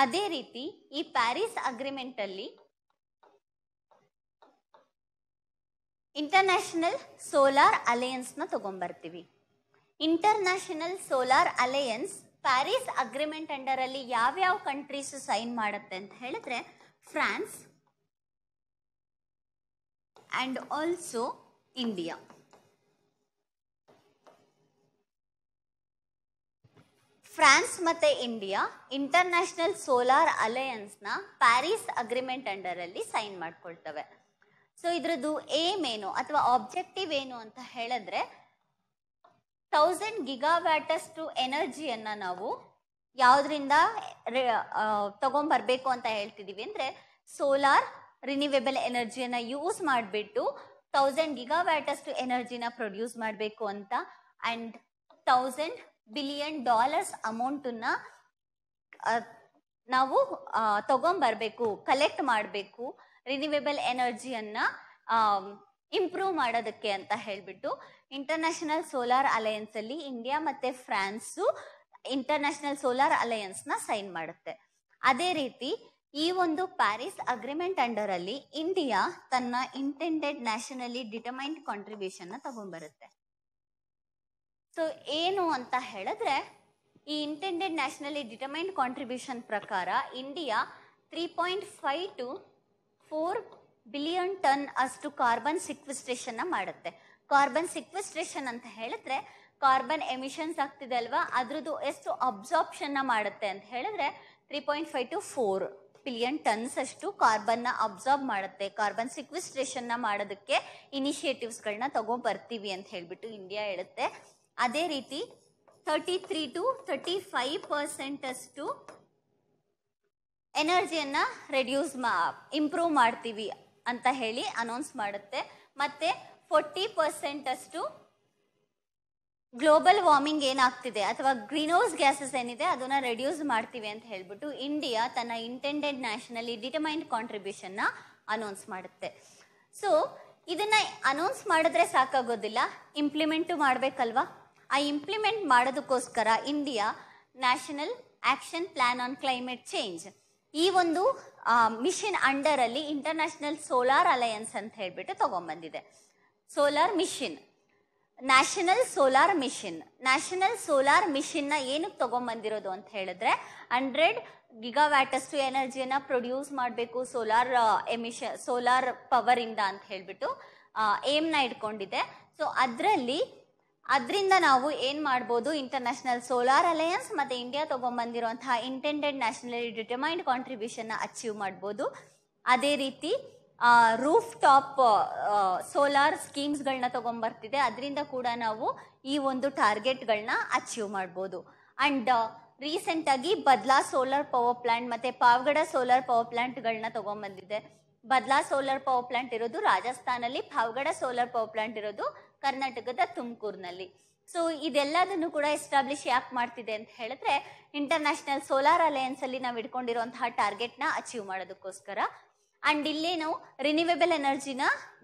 A: ಅದೇ ರೀತಿ ಈ ಪ್ಯಾರಿಸ್ ಅಗ್ರಿಮೆಂಟ್ ಅಲ್ಲಿ ಇಂಟರ್ನ್ಯಾಷನಲ್ ಸೋಲಾರ್ ಅಲಯನ್ಸ್ ನ ತಗೊಂಡ್ಬರ್ತೀವಿ international solar alliance Paris agreement under ಅಲ್ಲಿ ಯಾವ್ಯಾವ ಕಂಟ್ರೀಸ್ ಸೈನ್ ಮಾಡುತ್ತೆ ಅಂತ ಹೇಳಿದ್ರೆ France and also India France ಮತ್ತು ಇಂಡಿಯಾ ಇಂಟರ್ನ್ಯಾಷನಲ್ ಸೋಲಾರ್ ಅಲಯನ್ಸ್ನ ಪ್ಯಾರಿಸ್ ಅಗ್ರಿಮೆಂಟ್ ಅಂಡರಲ್ಲಿ ಸೈನ್ ಮಾಡ್ಕೊಳ್ತವೆ ಸೊ ಇದ್ರದ್ದು ಏಮ್ ಏನು ಅಥವಾ ಆಬ್ಜೆಕ್ಟಿವ್ ಏನು ಅಂತ ಹೇಳಿದ್ರೆ ತೌಸಂಡ್ ಗಿಗಾವ್ಯಾಟಷ್ಟು ಎನರ್ಜಿಯನ್ನು ನಾವು ಯಾವುದರಿಂದ ತಗೊಂಬರ್ಬೇಕು ಅಂತ ಹೇಳ್ತಿದ್ದೀವಿ ಅಂದರೆ ಸೋಲಾರ್ ರಿನಿವೆಬಲ್ ಎನರ್ಜಿಯನ್ನು ಯೂಸ್ ಮಾಡಿಬಿಟ್ಟು ತೌಸಂಡ್ ಗಿಗಾ ಅಷ್ಟು ಎನರ್ಜಿನ ಪ್ರೊಡ್ಯೂಸ್ ಮಾಡಬೇಕು ಅಂತ ಅಂಡ್ ತೌಸಂಡ್ ಬಿಲಿಯನ್ ಡಾಲರ್ಸ್ ಅಮೌಂಟನ್ನ ನಾವು ತಗೊಂಬರ್ಬೇಕು ಕಲೆಕ್ಟ್ ಮಾಡಬೇಕು ರಿನಿವೆಬಲ್ ಎನರ್ಜಿಯನ್ನು ಇಂಪ್ರೂವ್ ಮಾಡೋದಕ್ಕೆ ಅಂತ ಹೇಳಿಬಿಟ್ಟು ಇಂಟರ್ನ್ಯಾಷನಲ್ ಸೋಲಾರ್ ಅಲಯನ್ಸ್ ಅಲ್ಲಿ ಇಂಡಿಯಾ ಮತ್ತೆ ಫ್ರಾನ್ಸು ಇಂಟರ್ನ್ಯಾಷನಲ್ ಸೋಲಾರ್ ಅಲಯನ್ಸ್ನ ಸೈನ್ ಮಾಡುತ್ತೆ ಅದೇ ರೀತಿ ಈ ಒಂದು ಪ್ಯಾರಿಸ್ ಅಗ್ರಿಮೆಂಟ್ ಅಂಡರ್ ಅಲ್ಲಿ ಇಂಡಿಯಾ ತನ್ನ ಇಂಟೆಂಡೆಡ್ ನ್ಯಾಷನಲಿ ಡಿಟರ್ಮೈಂಡ್ ಕಾಂಟ್ರಿಬ್ಯೂಷನ್ ನ ತಗೊಂಡ್ಬರುತ್ತೆ ಸೊ ಏನು ಅಂತ ಹೇಳಿದ್ರೆ ಈ ಇಂಟೆಂಡೆಡ್ ನ್ಯಾಷನಲಿ ಡಿಟರ್ಮೈಂಡ್ ಕಾಂಟ್ರಿಬ್ಯೂಷನ್ ಪ್ರಕಾರ India three point five to four billion ton ಅಷ್ಟು ಕಾರ್ಬನ್ ಸಿಕ್ವಿಸ್ಟ್ರೇಷನ್ ಮಾಡುತ್ತೆ ಕಾರ್ಬನ್ ಸಿಕ್ವಿಸ್ಟ್ರೇಷನ್ ಅಂತ ಹೇಳಿದ್ರೆ ಕಾರ್ಬನ್ ಎಮಿಷನ್ಸ್ ಆಗ್ತಿದೆ ಅಲ್ವಾ ಅದ್ರದ್ದು ಎಷ್ಟು ಅಬ್ಸಾರ್ಪ್ಷನ್ ಮಾಡುತ್ತೆ ಅಂತ ಹೇಳಿದ್ರೆ three point five to four billion tons ಅಷ್ಟು ಕಾರ್ಬನ್ ನ ಅಬ್ಸಾರ್ಬ್ ಮಾಡುತ್ತೆ ಕಾರ್ಬನ್ ನ ಮಾಡೋದಕ್ಕೆ ಇನಿಷಿಯೇಟಿವ್ಸ್ಗಳನ್ನ ಬರ್ತೀವಿ ಅಂತ ಹೇಳ್ಬಿಟ್ಟು ಇಂಡಿಯಾ ಹೇಳುತ್ತೆ ಅದೇ ರೀತಿ thirty three to thirty five percent ಅಷ್ಟು ಎನರ್ಜಿಯನ್ನು ರೆಡ್ಯೂಸ್ ಮಾ ಇಂಪ್ರೂವ್ ಮಾಡ್ತೀವಿ ಅಂತ ಹೇಳಿ ಅನೌನ್ಸ್ ಮಾಡುತ್ತೆ ಮತ್ತೆ ಫೋರ್ಟಿ ಪರ್ಸೆಂಟ್ ಅಷ್ಟು ಗ್ಲೋಬಲ್ ವಾರ್ಮಿಂಗ್ ಏನಾಗ್ತಿದೆ ಅಥವಾ ಗ್ರೀನೋಸ್ ಗ್ಯಾಸಸ್ ಏನಿದೆ ಅದನ್ನ ರೆಡ್ಯೂಸ್ ಮಾಡ್ತೀವಿ ಅಂತ ಹೇಳ್ಬಿಟ್ಟು ಇಂಡಿಯಾ ತನ್ನ ಇಂಟೆಂಡೆಡ್ ನ್ಯಾಷನಲಿ ಕಾಂಟ್ರಿಬ್ಯೂಷನ್ ಕಾಂಟ್ರಿಬ್ಯೂಷನ್ನ ಅನೌನ್ಸ್ ಮಾಡುತ್ತೆ ಸೊ ಇದನ್ನ ಅನೌನ್ಸ್ ಮಾಡಿದ್ರೆ ಸಾಕಾಗೋದಿಲ್ಲ ಇಂಪ್ಲಿಮೆಂಟು ಮಾಡಬೇಕಲ್ವಾ ಆ ಇಂಪ್ಲಿಮೆಂಟ್ ಮಾಡೋದಕ್ಕೋಸ್ಕರ India national action plan on climate change ಈ ಒಂದು ಮಿಷನ್ ಅಂಡರ್ ಅಲ್ಲಿ ಇಂಟರ್ನ್ಯಾಷನಲ್ ಸೋಲಾರ್ ಅಲಯನ್ಸ್ ಅಂತ ಹೇಳ್ಬಿಟ್ಟು ತಗೊಂಡ್ಬಂದಿದೆ solar mission national solar mission national solar ಮಿಷನ್ನ ಏನಕ್ಕೆ ತಗೊಂಬಂದಿರೋದು ಅಂತ ಹೇಳಿದ್ರೆ ಹಂಡ್ರೆಡ್ ಗಿಗಾವ್ಯಾಟ್ ಅಷ್ಟು ಎನರ್ಜಿಯನ್ನ ಪ್ರೊಡ್ಯೂಸ್ ಮಾಡಬೇಕು ಸೋಲಾರ್ ಎಮಿಷನ್ ಸೋಲಾರ್ ಪವರ್ ಇಂದ ಅಂತ ಹೇಳಿಬಿಟ್ಟು ಏಮ್ನ ಇಟ್ಕೊಂಡಿದೆ ಸೊ ಅದರಲ್ಲಿ ಅದರಿಂದ ನಾವು ಏನು ಮಾಡ್ಬೋದು ಇಂಟರ್ನ್ಯಾಷನಲ್ ಸೋಲಾರ್ ಅಲಯನ್ಸ್ ಮತ್ತು ಇಂಡಿಯಾ ತೊಗೊಂಬಂದಿರುವಂತಹ ಇಂಟೆಂಡೆಡ್ ನ್ಯಾಷನಲಿ ಡಿಟರ್ಮೈಂಡ್ ಕಾಂಟ್ರಿಬ್ಯೂಷನ್ನ ಅಚೀವ್ ಮಾಡ್ಬೋದು ಅದೇ ರೀತಿ ರೂಫ್ ಟಾಪ್ ಸೋಲಾರ್ ಸ್ಕೀಮ್ಸ್ಗಳನ್ನ ತಗೊಂಡ್ಬರ್ತಿದೆ ಅದರಿಂದ ಕೂಡ ನಾವು ಈ ಒಂದು ಟಾರ್ಗೆಟ್ಗಳನ್ನ ಅಚೀವ್ ಮಾಡ್ಬೋದು ಅಂಡ್ ರೀಸೆಂಟಾಗಿ ಬದ್ಲಾ ಸೋಲಾರ್ ಪವರ್ ಪ್ಲಾಂಟ್ ಮತ್ತು ಪಾವಗಡ ಸೋಲಾರ್ ಪವರ್ ಪ್ಲಾಂಟ್ಗಳನ್ನ ತೊಗೊಂಬಂದಿದೆ ಬದ್ಲಾ ಸೋಲಾರ್ ಪವರ್ ಪ್ಲಾಂಟ್ ಇರೋದು ರಾಜಸ್ಥಾನಲ್ಲಿ ಪಾವಗಡ ಸೋಲಾರ್ ಪವರ್ ಪ್ಲಾಂಟ್ ಇರೋದು ಕರ್ನಾಟಕದ ತುಮಕೂರಿನಲ್ಲಿ ಸೊ ಇದೆಲ್ಲದನ್ನು ಕೂಡ ಎಸ್ಟಾಬ್ಲಿಷ್ ಯಾಕೆ ಮಾಡ್ತಿದೆ ಅಂತ ಹೇಳಿದ್ರೆ ಇಂಟರ್ನ್ಯಾಷನಲ್ ಸೋಲಾರ್ ಅಲಯನ್ಸ್ ಅಲ್ಲಿ ನಾವು ಇಟ್ಕೊಂಡಿರುವಂತಹ ಟಾರ್ಗೆಟ್ನ ಅಚೀವ್ ಮಾಡೋದಕ್ಕೋಸ್ಕರ ಅಂಡ್ ಇಲ್ಲಿ ನಾವು ರಿನ್ಯೂವೇಬಲ್ ಎನರ್ಜಿನ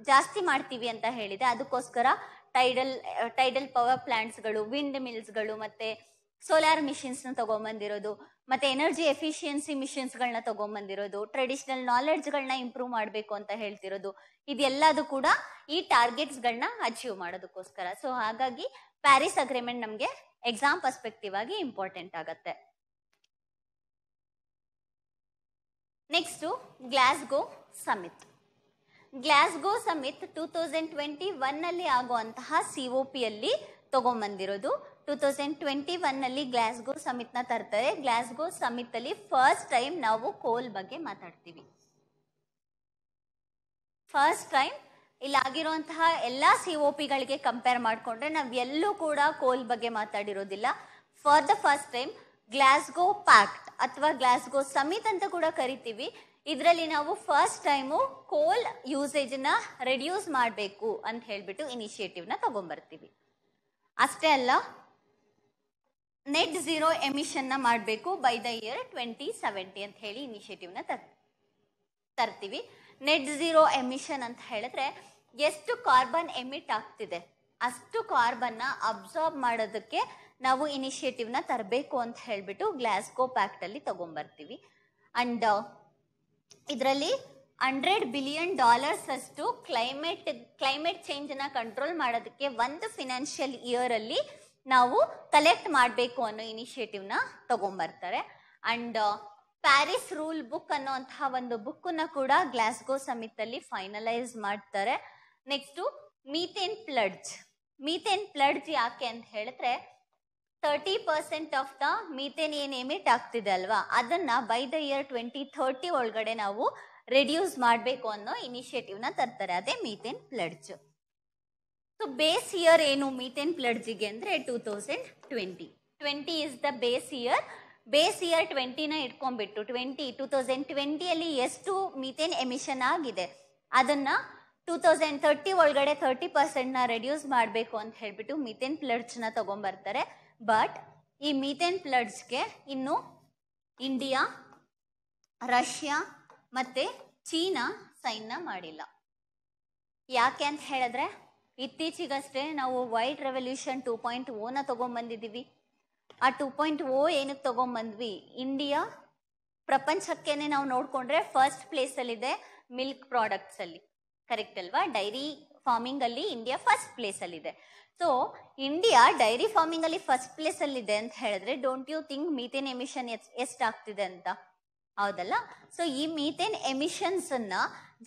A: ಜಾಸ್ತಿ ಮಾಡ್ತೀವಿ ಅಂತ ಹೇಳಿದೆ ಅದಕ್ಕೋಸ್ಕರ ಟೈಡಲ್ ಟೈಡಲ್ ಪವರ್ ಪ್ಲಾಂಟ್ಸ್ಗಳು ವಿಂಡ್ ಮಿಲ್ಸ್ಗಳು ಮತ್ತೆ ಸೋಲಾರ್ ಮಿಷಿನ್ಸ್ ನ ತಗೊಂಬಂದಿರೋದು ಮತ್ತೆ ಎನರ್ಜಿ ಎಫಿಷಿಯನ್ಸಿ ಮಿಷಿನ್ಸ್ಗಳನ್ನ ಗಳನ್ನ ತಗೊಂಬಂದಿರೋದು ಟ್ರೆಡಿಷನಲ್ ನಾಲೆಡ್ಜ್ಗಳನ್ನ ಇಂಪ್ರೂವ್ ಮಾಡಬೇಕು ಅಂತ ಹೇಳ್ತಿರೋದು ಇದೆಲ್ಲದೂ ಕೂಡ ಈ ಟಾರ್ಗೆಟ್ಸ್ಗಳನ್ನ ಅಚೀವ್ ಮಾಡೋದಕ್ಕೋಸ್ಕರ ಸೊ ಹಾಗಾಗಿ ಪ್ಯಾರಿಸ್ ಅಗ್ರಿಮೆಂಟ್ ನಮಗೆ ಎಕ್ಸಾಮ್ ಪರ್ಸ್ಪೆಕ್ಟಿವ್ ಆಗಿ ಇಂಪಾರ್ಟೆಂಟ್ ಆಗುತ್ತೆ next Glasgow summit Glasgow summit two thousand twenty ಒನ್ನಲ್ಲಿ ಆಗುವಂತಹ ಸಿ ಒ ಪಿಯಲ್ಲಿ ತೊಗೊಂಬಂದಿರೋದು ಟೂ ತೌಸಂಡ್ ಟ್ವೆಂಟಿ ಒನ್ನಲ್ಲಿ ಗ್ಲಾಸ್ಗೋ ಸಮಿತ್ನ ತರ್ತಾರೆ ಗ್ಲಾಸ್ಗೋ ಸಮಿತಲ್ಲಿ ಫಸ್ಟ್ ಟೈಮ್ ನಾವು ಕೋಲ್ ಬಗ್ಗೆ ಮಾತಾಡ್ತೀವಿ ಫಸ್ಟ್ ಟೈಮ್ ಇಲ್ಲಾಗಿರುವಂತಹ ಎಲ್ಲ ಸಿ ಒ ಪಿಗಳಿಗೆ ಕಂಪೇರ್ ಮಾಡಿಕೊಂಡ್ರೆ ನಾವು ಎಲ್ಲೂ ಕೂಡ ಕೋಲ್ ಬಗ್ಗೆ ಮಾತಾಡಿರೋದಿಲ್ಲ for the first time Glasgow pact ಅಥವಾ ಗ್ಲಾಸ್ಗೋ ಸಮಿತ್ ಅಂತ ಕೂಡ ಕರಿತೀವಿ ಇದರಲ್ಲಿ ನಾವು ಫಸ್ಟ್ ಟೈಮು ಕೋಲ್ ಯೂಸೇಜ್ನ ರೆಡ್ಯೂಸ್ ಮಾಡಬೇಕು ಅಂತ ಹೇಳಿಬಿಟ್ಟು ಇನಿಷಿಯೇಟಿವ್ನ ತಗೊಂಡ್ಬರ್ತೀವಿ ಅಷ್ಟೇ ಅಲ್ಲ ನೆಟ್ ಝೀರೋ ಎಮಿಷನ್ನ ಮಾಡಬೇಕು by the year twenty seventy ಅಂತ ಹೇಳಿ ಇನಿಷಿಯೇಟಿವ್ನ ತರ್ ತರ್ತೀವಿ ನೆಟ್ ಝೀರೋ ಎಮಿಷನ್ ಅಂತ ಹೇಳಿದ್ರೆ ಎಷ್ಟು ಕಾರ್ಬನ್ ಎಮಿಟ್ ಆಗ್ತಿದೆ ಅಷ್ಟು ಕಾರ್ಬನ್ನ ಅಬ್ಸಾರ್ಬ್ ಮಾಡೋದಕ್ಕೆ ನಾವು ಇನಿಷಿಯೇಟಿವ್ನ ತರಬೇಕು ಅಂತ ಹೇಳ್ಬಿಟ್ಟು ಗ್ಲಾಸ್ಗೋ ಪ್ಯಾಕ್ಟ್ ಅಲ್ಲಿ ತಗೊಂಡ್ಬರ್ತೀವಿ ಅಂಡ್ uh, ಇದರಲ್ಲಿ ಹಂಡ್ರೆಡ್ ಬಿಲಿಯನ್ ಡಾಲರ್ಸ್ ಅಷ್ಟು ಕ್ಲೈಮೇಟ್ ಕ್ಲೈಮೇಟ್ ಚೇಂಜ್ ಕಂಟ್ರೋಲ್ ಮಾಡೋದಕ್ಕೆ ಒಂದು ಫಿನಾನ್ಷಿಯಲ್ ಇಯರ್ ಅಲ್ಲಿ ನಾವು ಕಲೆಕ್ಟ್ ಮಾಡಬೇಕು ಅನ್ನೋ ಇನಿಷಿಯೇಟಿವ್ನ ತಗೊಂಬರ್ತಾರೆ ಅಂಡ್ ಪ್ಯಾರಿಸ್ ರೂಲ್ ಬುಕ್ ಅನ್ನೋಂತಹ ಒಂದು ಬುಕ್ನ ಕೂಡ ಗ್ಲಾಸ್ಗೋ ಸಮಿತ್ ಫೈನಲೈಸ್ ಮಾಡ್ತಾರೆ next methane pledge methane pledge ಯಾಕೆ ಅಂತ ಹೇಳಿದ್ರೆ ತರ್ಟಿ ಪರ್ಸೆಂಟ್ ಆಫ್ ದ ಏನ್ ಎಮಿಟ್ ಆಗ್ತಿದೆ ಅಲ್ವಾ ಅದನ್ನ by the year twenty thirty ಒಳಗಡೆ ನಾವು ರೆಡ್ಯೂಸ್ ಮಾಡಬೇಕು ಅನ್ನೋ ಇನಿಷಿಯೇಟಿವ್ ನ ತರ್ತಾರೆ ಅದೇ methane pledge so base year ಏನು ಮೀಥೇನ್ ಪ್ಲಡ್ಜಿಗೆ ಅಂದ್ರೆ two thousand twenty twenty is the base year base year ಟ್ವೆಂಟಿನ ಇಟ್ಕೊಂಡ್ಬಿಟ್ಟು ಟ್ವೆಂಟಿ ಟೂ ತೌಸಂಡ್ ಟ್ವೆಂಟಿಯಲ್ಲಿ ಎಷ್ಟು ಮೀಥೇನ್ ಎಮಿಷನ್ ಆಗಿದೆ ಅದನ್ನ ಟೂ ತೌಸಂಡ್ ತರ್ಟಿ ಒಳಗಡೆ ತರ್ಟಿ ಪರ್ಸೆಂಟ್ನ ರೆಡ್ಯೂಸ್ ಮಾಡಬೇಕು ಅಂತ ಹೇಳ್ಬಿಟ್ಟು ಮಿಥೇನ್ ಪ್ಲಡ್ಜ್ನ ತಗೊಂಡ್ಬರ್ತಾರೆ ಬಟ್ ಈ ಮೀಥೇನ್ ಫ್ಲಡ್ಸ್ಗೆ ಇನ್ನು ಇಂಡಿಯಾ ರಷ್ಯಾ ಮತ್ತು ಚೀನಾ ಸೈನ್ನ ಮಾಡಿಲ್ಲ ಯಾಕೆ ಅಂತ ಹೇಳಿದ್ರೆ ಇತ್ತೀಚೆಗಷ್ಟೇ ನಾವು ವೈಟ್ ರೆವಲ್ಯೂಷನ್ ಟೂ ಪಾಯಿಂಟ್ ಓನ ತೊಗೊಂಬಂದಿದ್ದೀವಿ ಆ ಟೂ ಪಾಯಿಂಟ್ ಓ ಏನಕ್ಕೆ ತೊಗೊಂಬಂದ್ವಿ ಇಂಡಿಯಾ ಪ್ರಪಂಚಕ್ಕೆ ನಾವು ನೋಡಿಕೊಂಡ್ರೆ ಫಸ್ಟ್ ಪ್ಲೇಸಲ್ಲಿದೆ ಮಿಲ್ಕ್ ಪ್ರಾಡಕ್ಟ್ಸಲ್ಲಿ ಕರೆಕ್ಟ್ ಅಲ್ವಾ ಡೈರಿ ಫಾರ್ಮಿಂಗಲ್ಲಿ ಇಂಡಿಯಾ ಫಸ್ಟ್ ಪ್ಲೇಸಲ್ಲಿದೆ ಸೊ ಇಂಡಿಯಾ ಡೈರಿ ಫಾರ್ಮಿಂಗ್ ಅಲ್ಲಿ ಫಸ್ಟ್ ಪ್ಲೇಸ್ ಅಲ್ಲಿ ಇದೆ ಅಂತ ಹೇಳಿದ್ರೆ don't you think methane emission ಎಷ್ಟಾಗ್ತಿದೆ ಅಂತ ಹೌದಲ್ಲ ಸೊ ಈ ಮೀಥೇನ್ ಎಮಿಷನ್ಸ್ ಅನ್ನ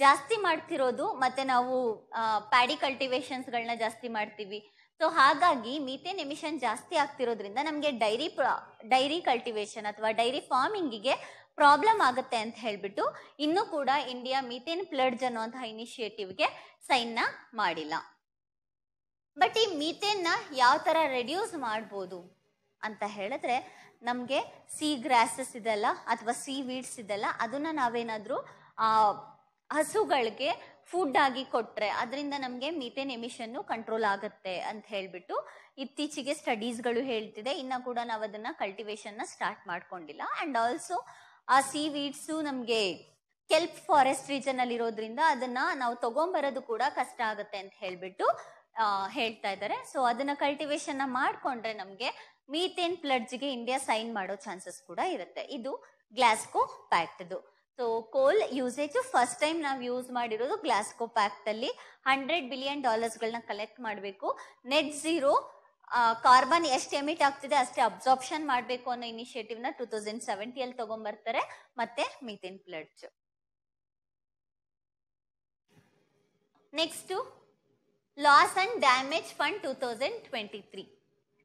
A: ಜಾಸ್ತಿ ಮಾಡ್ತಿರೋದು ಮತ್ತೆ ನಾವು ಪ್ಯಾಡಿ ಕಲ್ಟಿವೇಶನ್ಸ್ ಗಳನ್ನ ಜಾಸ್ತಿ ಮಾಡ್ತೀವಿ ಸೊ ಹಾಗಾಗಿ ಮೀಥೇನ್ ಎಮಿಷನ್ ಜಾಸ್ತಿ ಆಗ್ತಿರೋದ್ರಿಂದ ನಮಗೆ ಡೈರಿ ಡೈರಿ ಕಲ್ಟಿವೇಶನ್ ಅಥವಾ ಡೈರಿ ಫಾರ್ಮಿಂಗಿಗೆ ಪ್ರಾಬ್ಲಮ್ ಆಗುತ್ತೆ ಅಂತ ಹೇಳ್ಬಿಟ್ಟು ಇನ್ನೂ ಕೂಡ ಇಂಡಿಯಾ ಮೀಥೇನ್ ಪ್ಲಡ್ಜ್ ಅನ್ನುವಂತಹ ಇನಿಷಿಯೇಟಿವ್ಗೆ ಸೈನ್ನ ಮಾಡಿಲ್ಲ ಬಟ್ ಈ ಮೀಥೇನ್ನ ಯಾವ ಥರ ರೆಡ್ಯೂಸ್ ಮಾಡ್ಬೋದು ಅಂತ ಹೇಳಿದ್ರೆ ನಮಗೆ ಸಿ ಗ್ರಾಸಸ್ ಇದೆಲ್ಲ ಅಥವಾ ಸೀ ವೀಡ್ಸ್ ಇದೆಲ್ಲ ಅದನ್ನು ನಾವೇನಾದರೂ ಹಸುಗಳಿಗೆ ಫುಡ್ ಆಗಿ ಕೊಟ್ಟರೆ ಅದರಿಂದ ನಮಗೆ ಮೀಥೇನ್ ಎಮಿಷನ್ನು ಕಂಟ್ರೋಲ್ ಆಗುತ್ತೆ ಅಂತ ಹೇಳಿಬಿಟ್ಟು ಇತ್ತೀಚೆಗೆ ಸ್ಟಡೀಸ್ಗಳು ಹೇಳ್ತಿದೆ ಇನ್ನೂ ಕೂಡ ನಾವು ಅದನ್ನು ಕಲ್ಟಿವೇಶನ್ನ ಸ್ಟಾರ್ಟ್ ಮಾಡ್ಕೊಂಡಿಲ್ಲ ಆ್ಯಂಡ್ ಆಲ್ಸೋ ಆ ಸೀ ವೀಡ್ಸು ನಮಗೆ ಕೆಲ್ಪ್ ಫಾರೆಸ್ಟ್ ರೀಜನ್ ಅಲ್ಲಿ ಇರೋದ್ರಿಂದ ಅದನ್ನ ನಾವು ತಗೊಂಬರೋದು ಕೂಡ ಕಷ್ಟ ಆಗುತ್ತೆ ಅಂತ ಹೇಳ್ಬಿಟ್ಟು ಹೇಳ್ತಾ ಇದ್ದಾರೆ ಸೊ ಅದನ್ನ ಕಲ್ಟಿವೇಶನ್ ಮಾಡ್ಕೊಂಡ್ರೆ ನಮ್ಗೆ ಮೀಥೇನ್ ಗೆ ಇಂಡಿಯಾ ಸೈನ್ ಮಾಡೋ ಚಾನ್ಸಸ್ ಕೂಡ ಇರುತ್ತೆ ಇದು ಗ್ಲಾಸ್ಕೋ ಪ್ಯಾಕ್ಟ್ದು so coal usage first time ನಾವು ಯೂಸ್ ಮಾಡಿರೋದು ಗ್ಲಾಸ್ಕೋ ಪ್ಯಾಕ್ಟ್ ಅಲ್ಲಿ ಹಂಡ್ರೆಡ್ ಬಿಲಿಯನ್ ಡಾಲರ್ಸ್ ಗಳನ್ನ ಕಲೆಕ್ಟ್ ಮಾಡಬೇಕು ನೆಟ್ ಜೀರೋ ಕಾರ್ಬನ್ ಎಷ್ಟು ಎಮಿಟ್ ಆಗ್ತಿದೆ ಅಷ್ಟೇ ಅಬ್ಸಾರ್ಪ್ಷನ್ ಮಾಡಬೇಕು ಅನ್ನೋ ಇನಿಷಿಯೇಟಿವ್ ನ ಟೂ ತೌಸಂಡ್ ಅಲ್ಲಿ ತಗೊಂಡ್ಬರ್ತಾರೆ ಮತ್ತೆ methane pledge next loss and damage fund two thousand twenty three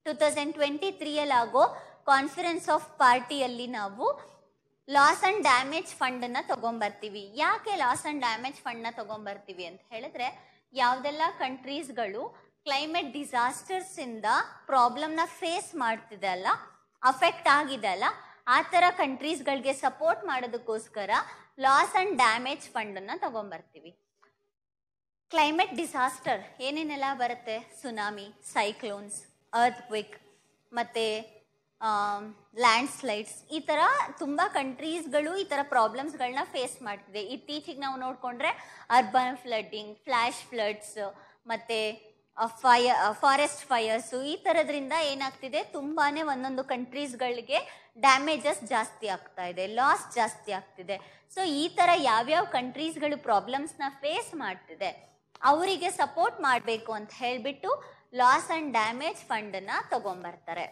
A: two thousand twenty ಆಗೋ ಕಾನ್ಫರೆನ್ಸ್ ಆಫ್ ಪಾರ್ಟಿಯಲ್ಲಿ ನಾವು ಲಾಸ್ ಅಂಡ್ ಡ್ಯಾಮೇಜ್ ಫಂಡನ್ನು ತಗೊಂಬರ್ತೀವಿ ಯಾಕೆ ಲಾಸ್ ಅಂಡ್ ಡ್ಯಾಮೇಜ್ ಫಂಡ್ನ ತಗೊಂಬರ್ತೀವಿ ಅಂತ ಹೇಳಿದ್ರೆ ಯಾವುದೆಲ್ಲ ಕಂಟ್ರೀಸ್ಗಳು ಕ್ಲೈಮೇಟ್ ಡಿಸಾಸ್ಟರ್ಸ್ ಇಂದ ಪ್ರಾಬ್ಲಮ್ನ ಫೇಸ್ ಮಾಡ್ತಿದೆ ಅಲ್ಲ ಅಫೆಕ್ಟ್ ಆಗಿದೆ ಅಲ್ಲ ಆ ಥರ ಕಂಟ್ರೀಸ್ಗಳಿಗೆ ಸಪೋರ್ಟ್ ಮಾಡೋದಕ್ಕೋಸ್ಕರ ಲಾಸ್ ಅಂಡ್ ಡ್ಯಾಮೇಜ್ ಫಂಡನ್ನು ತಗೊಂಬರ್ತೀವಿ ಕ್ಲೈಮೇಟ್ ಡಿಸಾಸ್ಟರ್ ಏನೇನೆಲ್ಲ ಬರುತ್ತೆ ಸುನಾಮಿ ಸೈಕ್ಲೋನ್ಸ್ ಅರ್ತ್ ಕ್ವಿಕ್ ಮತ್ತು ಲ್ಯಾಂಡ್ ಸ್ಲೈಡ್ಸ್ ಈ ಥರ ತುಂಬ ಕಂಟ್ರೀಸ್ಗಳು ಈ ಥರ ಪ್ರಾಬ್ಲಮ್ಸ್ಗಳನ್ನ ಫೇಸ್ ಮಾಡ್ತಿದೆ ಇತ್ತೀಚೆಗೆ ನಾವು ನೋಡಿಕೊಂಡ್ರೆ ಅರ್ಬನ್ ಫ್ಲಡ್ಡಿಂಗ್ ಫ್ಲ್ಯಾಶ್ ಫ್ಲಡ್ಸ್ ಮತ್ತು ಫೈರ್ ಫಾರೆಸ್ಟ್ ಫೈರ್ಸು ಈ ಥರದ್ರಿಂದ ಏನಾಗ್ತಿದೆ ತುಂಬಾ ಒಂದೊಂದು ಕಂಟ್ರೀಸ್ಗಳಿಗೆ ಡ್ಯಾಮೇಜಸ್ ಜಾಸ್ತಿ ಆಗ್ತಾ ಇದೆ ಲಾಸ್ ಜಾಸ್ತಿ ಆಗ್ತಿದೆ ಸೊ ಈ ಥರ ಯಾವ್ಯಾವ ಕಂಟ್ರೀಸ್ಗಳು ಪ್ರಾಬ್ಲಮ್ಸ್ನ ಫೇಸ್ ಮಾಡ್ತಿದೆ ಅವರಿಗೆ ಸಪೋರ್ಟ್ ಮಾಡಬೇಕು ಅಂತ ಹೇಳಿಬಿಟ್ಟು ಲಾಸ್ ಅಂಡ್ ಡ್ಯಾಮೇಜ್ ಫಂಡನ್ನು ತಗೊಂಬರ್ತಾರೆ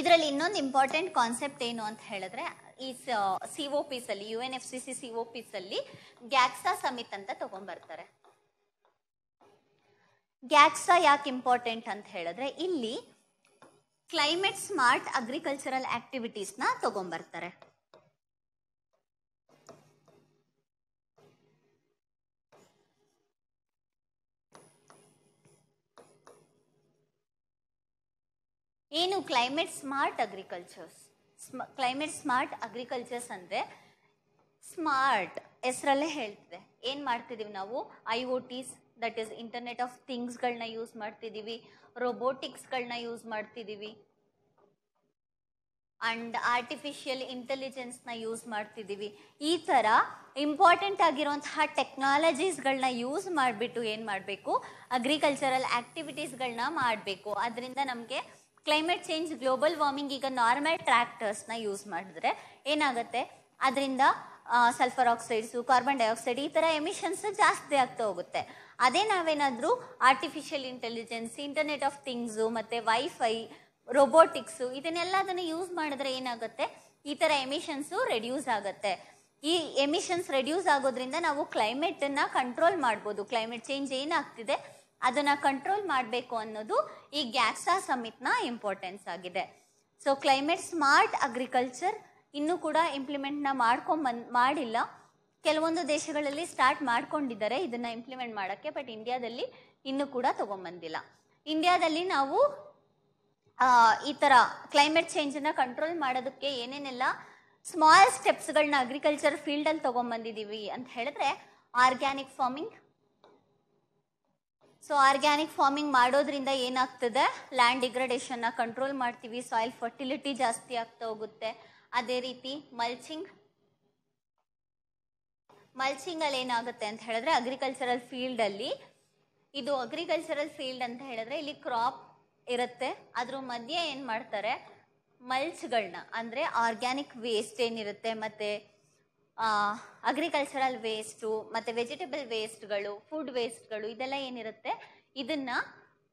A: ಇದರಲ್ಲಿ ಇನ್ನೊಂದು ಇಂಪಾರ್ಟೆಂಟ್ ಕಾನ್ಸೆಪ್ಟ್ ಏನು ಅಂತ ಹೇಳಿದ್ರೆ ಈ ಸಿಒಪಿಸ್ ಪಿಸ್ ಅಲ್ಲಿ U N F C C ಪಿಸ್ ಅಲ್ಲಿ ಗ್ಯಾಕ್ಸಾ ಸಮಿತ್ ಅಂತ ತಗೊಂಡ್ಬರ್ತಾರೆ ಗ್ಯಾಕ್ಸಾ ಯಾಕೆ ಇಂಪಾರ್ಟೆಂಟ್ ಅಂತ ಹೇಳಿದ್ರೆ ಇಲ್ಲಿ ಕ್ಲೈಮೇಟ್ ಸ್ಮಾರ್ಟ್ ಅಗ್ರಿಕಲ್ಚರಲ್ ಆಕ್ಟಿವಿಟೀಸ್ನ ತಗೊಂಡ್ಬರ್ತಾರೆ ಏನು ಕ್ಲೈಮೇಟ್ ಸ್ಮಾರ್ಟ್ ಅಗ್ರಿಕಲ್ಚರ್ಸ್ ಸ್ಮ ಕ್ಲೈಮೇಟ್ ಸ್ಮಾರ್ಟ್ ಅಗ್ರಿಕಲ್ಚರ್ಸ್ ಅಂದರೆ ಸ್ಮಾರ್ಟ್ ಹೆಸರಲ್ಲೇ ಹೇಳ್ತಿದೆ ಏನು ಮಾಡ್ತಿದ್ದೀವಿ ನಾವು I O Ts that is internet of ಥಿಂಗ್ಸ್ಗಳನ್ನ ಯೂಸ್ ಮಾಡ್ತಿದ್ದೀವಿ ರೋಬೋಟಿಕ್ಸ್ಗಳನ್ನ ಯೂಸ್ ಮಾಡ್ತಿದ್ದೀವಿ ಅಂಡ್ ಆರ್ಟಿಫಿಷಿಯಲ್ ಇಂಟೆಲಿಜೆನ್ಸ್ನ ಯೂಸ್ ಮಾಡ್ತಿದ್ದೀವಿ ಈ ಥರ ಇಂಪಾರ್ಟೆಂಟ್ ಆಗಿರುವಂತಹ ಟೆಕ್ನಾಲಜೀಸ್ಗಳನ್ನ ಯೂಸ್ ಮಾಡಿಬಿಟ್ಟು ಏನು ಮಾಡಬೇಕು ಅಗ್ರಿಕಲ್ಚರಲ್ ಆ್ಯಕ್ಟಿವಿಟೀಸ್ಗಳನ್ನ ಮಾಡಬೇಕು ಅದರಿಂದ ನಮಗೆ ಕ್ಲೈಮೇಟ್ ಚೇಂಜ್ ಗ್ಲೋಬಲ್ ವಾರ್ಮಿಂಗ್ ಈಗ ನಾರ್ಮಲ್ ಟ್ರ್ಯಾಕ್ಟರ್ಸ್ನ ಯೂಸ್ ಮಾಡಿದ್ರೆ ಏನಾಗುತ್ತೆ ಅದರಿಂದ ಸಲ್ಫರ್ ಆಕ್ಸೈಡ್ಸು ಕಾರ್ಬನ್ ಡೈಆಕ್ಸೈಡ್ ಈ ಥರ ಎಮಿಷನ್ಸ್ ಜಾಸ್ತಿ ಆಗ್ತಾ ಹೋಗುತ್ತೆ ಅದೇ ನಾವೇನಾದರೂ artificial intelligence internet of things ಮತ್ತು ವೈಫೈ ರೊಬೋಟಿಕ್ಸು ಇದನ್ನೆಲ್ಲ ಅದನ್ನು ಯೂಸ್ ಮಾಡಿದ್ರೆ ಏನಾಗುತ್ತೆ ಈ ಥರ ಎಮಿಷನ್ಸು ರೆಡ್ಯೂಸ್ ಆಗುತ್ತೆ ಈ ಎಮಿಷನ್ಸ್ ರೆಡ್ಯೂಸ್ ಆಗೋದ್ರಿಂದ ನಾವು ಕ್ಲೈಮೇಟನ್ನು ಕಂಟ್ರೋಲ್ ಮಾಡ್ಬೋದು ಕ್ಲೈಮೇಟ್ ಚೇಂಜ್ ಏನಾಗ್ತಿದೆ ಅದನ್ನ ಕಂಟ್ರೋಲ್ ಮಾಡಬೇಕು ಅನ್ನೋದು ಈ ಗ್ಯಾಕ್ಸಾ ಸಮಿತ್ನ ಇಂಪಾರ್ಟೆನ್ಸ್ ಆಗಿದೆ ಸೊ ಕ್ಲೈಮೇಟ್ ಸ್ಮಾರ್ಟ್ ಅಗ್ರಿಕಲ್ಚರ್ ಇನ್ನೂ ಕೂಡ ಇಂಪ್ಲಿಮೆಂಟ್ನ ಮಾಡ್ಕೊಂಬನ್ ಮಾಡಿಲ್ಲ ಕೆಲವೊಂದು ದೇಶಗಳಲ್ಲಿ ಸ್ಟಾರ್ಟ್ ಮಾಡ್ಕೊಂಡಿದ್ದಾರೆ ಇದನ್ನ ಇಂಪ್ಲಿಮೆಂಟ್ ಮಾಡೋಕ್ಕೆ ಬಟ್ ಇಂಡಿಯಾದಲ್ಲಿ ಇನ್ನೂ ಕೂಡ ತಗೊಂಬಂದಿಲ್ಲ ಇಂಡಿಯಾದಲ್ಲಿ ನಾವು ಈ ಥರ ಕ್ಲೈಮೇಟ್ ಚೇಂಜನ್ನು ಕಂಟ್ರೋಲ್ ಮಾಡೋದಕ್ಕೆ ಏನೇನೆಲ್ಲ ಸ್ಮಾಲ್ ಸ್ಟೆಪ್ಸ್ಗಳನ್ನ ಅಗ್ರಿಕಲ್ಚರ್ ಫೀಲ್ಡಲ್ಲಿ ತೊಗೊಂಬಂದಿದ್ದೀವಿ ಅಂತ ಹೇಳಿದ್ರೆ organic farming so organic farming ಮಾಡೋದ್ರಿಂದ ಏನಾಗ್ತದೆ ಲ್ಯಾಂಡ್ ಡಿಗ್ರಡೇಷನ್ನ ಕಂಟ್ರೋಲ್ ಮಾಡ್ತೀವಿ ಸಾಯಿಲ್ ಫರ್ಟಿಲಿಟಿ ಜಾಸ್ತಿ ಆಗ್ತಾ ಹೋಗುತ್ತೆ ಅದೇ ರೀತಿ ಮಲ್ಚಿಂಗ್ ಮಲ್ಚಿಂಗಲ್ಲಿ ಏನಾಗುತ್ತೆ ಅಂತ ಹೇಳಿದ್ರೆ ಅಗ್ರಿಕಲ್ಚರಲ್ ಫೀಲ್ಡಲ್ಲಿ ಇದು ಅಗ್ರಿಕಲ್ಚರಲ್ ಫೀಲ್ಡ್ ಅಂತ ಹೇಳಿದ್ರೆ ಇಲ್ಲಿ ಕ್ರಾಪ್ ಇರುತ್ತೆ ಅದ್ರ ಮಧ್ಯೆ ಏನು ಮಾಡ್ತಾರೆ ಮಲ್ಚ್ಗಳನ್ನ ಅಂದರೆ ಆರ್ಗ್ಯಾನಿಕ್ ವೇಸ್ಟ್ ಏನಿರುತ್ತೆ ಮತ್ತು ಅಗ್ರಿಕಲ್ಚರಲ್ ವೇಸ್ಟು ಮತ್ತು ವೆಜಿಟೇಬಲ್ ವೇಸ್ಟ್ಗಳು ಫುಡ್ ವೇಸ್ಟ್ಗಳು ಇದೆಲ್ಲ ಏನಿರುತ್ತೆ ಇದನ್ನು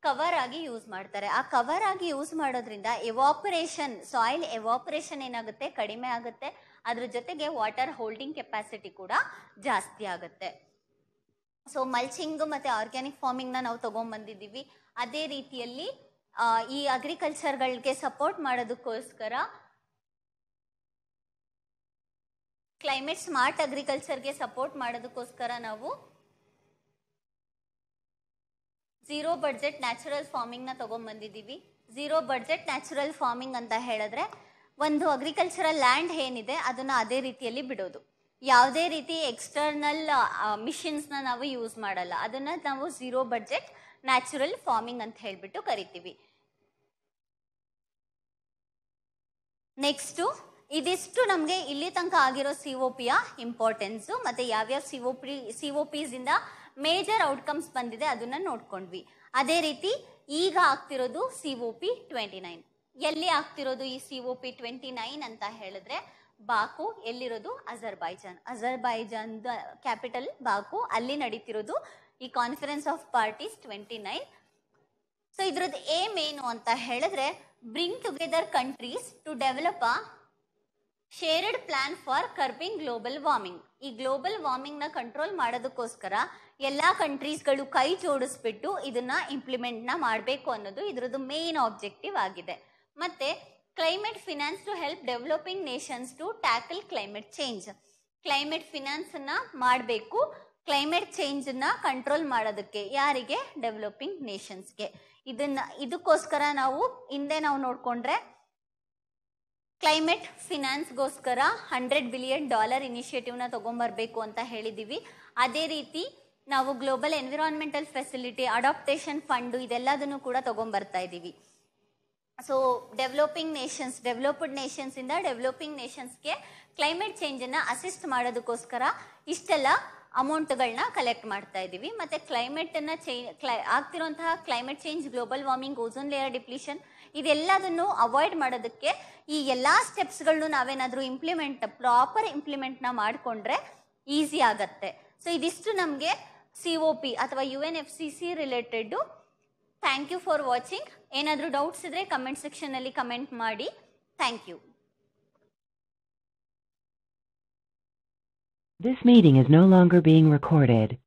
A: ಕವರ್ ಆಗಿ ಯೂಸ್ ಮಾಡ್ತಾರೆ ಆ ಕವರ್ ಆಗಿ ಯೂಸ್ ಮಾಡೋದ್ರಿಂದ ಎವಾಪರೇಷನ್ ಸಾಯಿಲ್ ಎವಾಪರೇಷನ್ ಏನಾಗುತ್ತೆ ಕಡಿಮೆ ಆಗುತ್ತೆ ಅದ್ರ ಜೊತೆಗೆ ವಾಟರ್ ಹೋಲ್ಡಿಂಗ್ ಕೆಪಾಸಿಟಿ ಕೂಡ ಜಾಸ್ತಿ ಆಗುತ್ತೆ ಸೊ ಮಲ್ಚಿಂಗ್ ಮತ್ತು ಆರ್ಗ್ಯಾನಿಕ್ ಫಾರ್ಮಿಂಗ್ನ ನಾವು ತೊಗೊಂಬಂದಿದ್ದೀವಿ ಅದೇ ರೀತಿಯಲ್ಲಿ ಈ ಅಗ್ರಿಕಲ್ಚರ್ಗಳಿಗೆ ಸಪೋರ್ಟ್ ಮಾಡೋದಕ್ಕೋಸ್ಕರ ಕ್ಲೈಮೇಟ್ ಸ್ಮಾರ್ಟ್ ಅಗ್ರಿಕಲ್ಚರ್ಗೆ ಸಪೋರ್ಟ್ ಮಾಡೋದಕ್ಕೋಸ್ಕರ ನಾವು ಝೀರೋ ಬಡ್ಜೆಟ್ ನ್ಯಾಚುರಲ್ ಫಾರ್ಮಿಂಗ್ನ ತೊಗೊಂಬಂದಿದ್ದೀವಿ ಝೀರೋ ಬಡ್ಜೆಟ್ ನ್ಯಾಚುರಲ್ ಫಾರ್ಮಿಂಗ್ ಅಂತ ಹೇಳಿದ್ರೆ ಒಂದು ಅಗ್ರಿಕಲ್ಚರಲ್ ಲ್ಯಾಂಡ್ ಏನಿದೆ ಅದನ್ನು ಅದೇ ರೀತಿಯಲ್ಲಿ ಬಿಡೋದು ಯಾವುದೇ ರೀತಿ ಎಕ್ಸ್ಟರ್ನಲ್ ಮಿಷಿನ್ಸ್ನ ನಾವು ಯೂಸ್ ಮಾಡಲ್ಲ ಅದನ್ನು ನಾವು ಝೀರೋ ಬಡ್ಜೆಟ್ ನ್ಯಾಚುರಲ್ ಫಾರ್ಮಿಂಗ್ ಅಂತ ಹೇಳಿಬಿಟ್ಟು ಕರಿತೀವಿ ನೆಕ್ಸ್ಟು ಇದಿಷ್ಟು ನಮಗೆ ಇಲ್ಲಿ ತನಕ ಆಗಿರೋ ಸಿ ಒ ಪಿಯ ಇಂಪಾರ್ಟೆನ್ಸು ಮತ್ತು ಯಾವ್ಯಾವ C O P C O ಪಿಸಿಂದ ಮೇಜರ್ ಔಟ್ಕಮ್ಸ್ ಬಂದಿದೆ ಅದನ್ನು ನೋಡ್ಕೊಂಡ್ವಿ ಅದೇ ರೀತಿ ಈಗ ಆಗ್ತಿರೋದು C O P twenty nine ಎಲ್ಲಿ ಆಗ್ತಿರೋದು ಈ C O P twenty nine ಅಂತ ಹೇಳಿದ್ರೆ ಬಾಕು ಎಲ್ಲಿರೋದು ಅಜರ್ಬೈಜಾನ್ ಅಜರ್ಬೈಜಾನ್ದ ಕ್ಯಾಪಿಟಲ್ ಬಾಕು ಅಲ್ಲಿ ನಡೀತಿರೋದು ಈ conference of parties twenty nine so ಇದ್ರದ್ದು ಏಮ್ ಏನು ಅಂತ ಹೇಳಿದ್ರೆ bring together countries to develop a shared plan for curbing global warming ಈ ಗ್ಲೋಬಲ್ ವಾರ್ಮಿಂಗ್ ನ ಕಂಟ್ರೋಲ್ ಮಾಡೋದಕ್ಕೋಸ್ಕರ ಎಲ್ಲಾ ಕಂಟ್ರೀಸ್ಗಳು ಕೈ ಜೋಡಿಸ್ಬಿಟ್ಟು ಇದನ್ನ ಇಂಪ್ಲಿಮೆಂಟ್ ನ ಮಾಡಬೇಕು ಅನ್ನೋದು ಇದರದ್ದು ಮೇನ್ ಆಬ್ಜೆಕ್ಟಿವ್ ಆಗಿದೆ ಮತ್ತೆ climate finance to help developing nations to tackle climate change climate finance ನ ಮಾಡಬೇಕು ಕ್ಲೈಮೇಟ್ ಚೇಂಜ್ ನ ಕಂಟ್ರೋಲ್ ಮಾಡೋದಕ್ಕೆ ಯಾರಿಗೆ ಡೆವಲಪಿಂಗ್ ನೇಷನ್ಸ್ಗೆ ಇದನ್ನ ಇದಕ್ಕೋಸ್ಕರ ನಾವು ಹಿಂದೆ ನಾವು ನೋಡ್ಕೊಂಡ್ರೆ ಕ್ಲೈಮೇಟ್ ಫಿನಾನ್ಸ್ಗೋಸ್ಕರ ಹಂಡ್ರೆಡ್ ಬಿಲಿಯನ್ ಡಾಲರ್ ಇನಿಷಿಯೇಟಿವ್ನ ತೊಗೊಂಬರ್ಬೇಕು ಅಂತ ಹೇಳಿದ್ದೀವಿ ಅದೇ ರೀತಿ ನಾವು global environmental facility adaptation fund ಇದೆಲ್ಲದನ್ನು ಕೂಡ ತೊಗೊಂಬರ್ತಾ ಇದ್ದೀವಿ ಸೊ ಡೆವಲಪಿಂಗ್ ನೇಷನ್ಸ್ ಡೆವಲಪ್ಡ್ ನೇಷನ್ಸಿಂದ ಡೆವಲಪಿಂಗ್ ನೇಷನ್ಸ್ಗೆ ಕ್ಲೈಮೇಟ್ ಚೇಂಜನ್ನು ಅಸಿಸ್ಟ್ ಮಾಡೋದಕ್ಕೋಸ್ಕರ ಇಷ್ಟೆಲ್ಲ ಅಮೌಂಟ್ಗಳನ್ನ ಕಲೆಕ್ಟ್ ಮಾಡ್ತಾ ಇದ್ದೀವಿ ಮತ್ತು ಕ್ಲೈಮೇಟನ್ನು ಚೇಂಜ್ ಕ್ಲೈ ಆಗ್ತಿರೋಂತಹ climate change global warming ozone layer depletion ಇದೆಲ್ಲದನ್ನು ಅವಾಯ್ಡ್ ಮಾಡೋದಕ್ಕೆ ಈ ಎಲ್ಲ ಸ್ಟೆಪ್ಸ್ಗಳನ್ನು ನಾವೇನಾದರೂ ಇಂಪ್ಲಿಮೆಂಟ್ ಪ್ರಾಪರ್ ಇಂಪ್ಲಿಮೆಂಟ್ನ ಮಾಡಿಕೊಂಡ್ರೆ ಈಸಿ ಆಗತ್ತೆ ಸೊ ಇದಿಷ್ಟು ನಮಗೆ ಸಿ ಒ ಪಿ ಅಥವಾ U N F C C related thank you for watching ಏನಾದರೂ ಡೌಟ್ಸ್ ಇದ್ದರೆ ಕಮೆಂಟ್ ಸೆಕ್ಷನಲ್ಲಿ ಕಮೆಂಟ್ ಮಾಡಿ thank you This meeting is no longer being recorded.